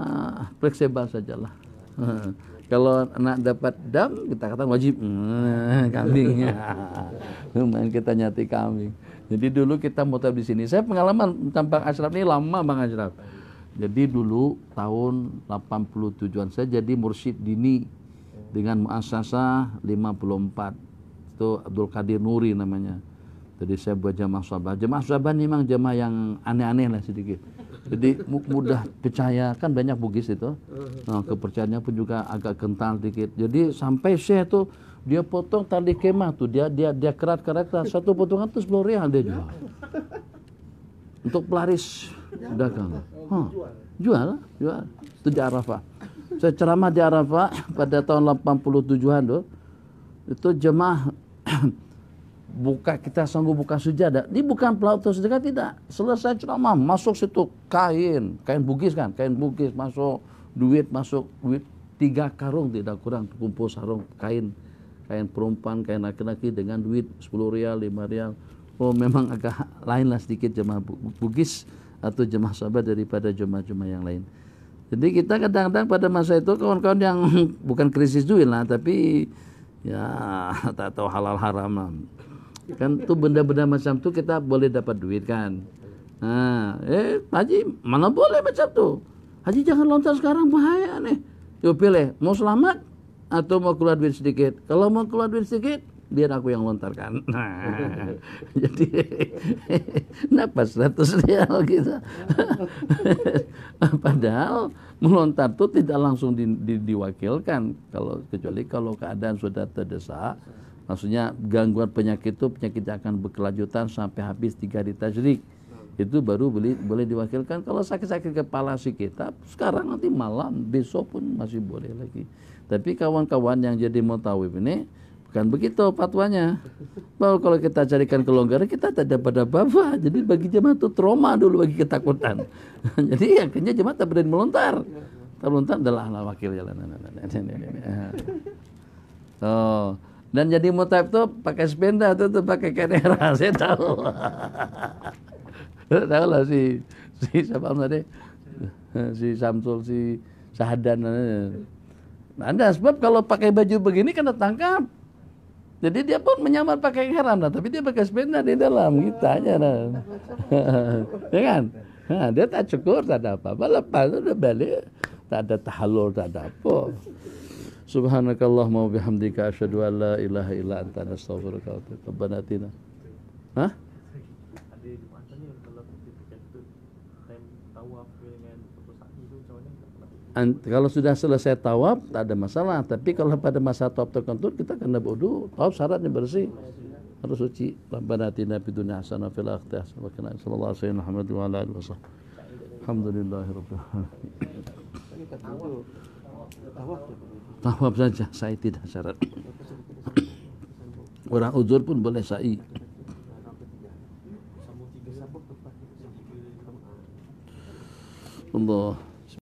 fleksibel lah (laughs) kalau nak dapat dam kita kata wajib hmm, (laughs) kambingnya (laughs) kita nyati kambing jadi dulu kita mutab di sini saya pengalaman tampak Bang ini lama Bang Ashraf jadi dulu tahun 87-an saya jadi mursyid dini dengan muasasa 54 itu Abdul Qadir Nuri namanya jadi saya buat jemaah sahabat. Jemaah sahabat ini memang jemaah yang aneh-aneh lah sedikit. Jadi mudah percaya, kan banyak bugis itu. Nah, kepercayaannya pun juga agak kental dikit. Jadi sampai saya tuh dia potong tali kemah tuh, dia dia dia kerat kerat, satu potongan tuh sepuluh real dia jual. Untuk pelaris dagang. Huh, jual, jual. Itu di Arafah. Saya ceramah di Arafah pada tahun 87-an tuh. Itu jemaah buka kita sanggup buka sejadah. Ini bukan pelaut sedekah tidak. Selesai ceramah masuk situ kain, kain bugis kan, kain bugis masuk duit masuk duit tiga karung tidak kurang kumpul sarung kain kain perempuan kain laki-laki dengan duit 10 rial 5 rial oh memang agak (laughs) lain lah sedikit jemaah bugis atau jemaah sahabat daripada jemaah-jemaah yang lain jadi kita kadang-kadang pada masa itu kawan-kawan yang (laughs) bukan krisis duit lah tapi ya (laughs) tak tahu halal haram lah kan tuh benda-benda macam tuh kita boleh dapat duit kan nah eh haji mana boleh macam tuh haji jangan lontar sekarang bahaya nih yo pilih mau selamat atau mau keluar duit sedikit kalau mau keluar duit sedikit biar aku yang lontarkan (laughs) nah (laughs) jadi kenapa seratus real kita (laughs) padahal melontar itu tidak langsung di, di, diwakilkan kalau kecuali kalau keadaan sudah terdesak maksudnya gangguan penyakit itu penyakitnya akan berkelanjutan sampai habis tiga hari tajrik itu baru beli, boleh diwakilkan kalau sakit-sakit kepala si kita sekarang nanti malam besok pun masih boleh lagi tapi kawan-kawan yang jadi mau tahu ini bukan begitu fatwanya bahwa kalau kita carikan kelonggaran kita tidak pada bawa jadi bagi jemaat itu trauma dulu bagi ketakutan (laughs) jadi akhirnya jemaat tak berani melontar tak melontar adalah wakil jalan (laughs) oh dan jadi mutaf tuh pakai sepeda atau tuh pakai kamera. (laughs) saya tahu. tahu lah si si siapa tadi? Si Samsul, si Sahadan. Anda sebab kalau pakai baju begini kena tangkap. Jadi dia pun menyamar pakai kamera nah, tapi dia pakai sepeda di dalam gitu aja nah. (laughs) ya kan? dia tak cukur, tak ada apa-apa, lepas udah balik, tak ada tahalul, tak ada apa. Subhanakallahumma wa bihamdika asyhadu an la ilaha illa anta astaghfiruka wa atubu Rabbana Hah? Ant, kalau sudah selesai tawaf tak ada masalah tapi kalau pada masa tawaf tertentu kita kena bodoh tawaf syaratnya bersih harus suci Rabbana atina fid dunya hasanah fil akhirati hasanah wa qina adzabannar Muhammad wa tawab saja saya tidak syarat orang uzur pun boleh sa'i Allah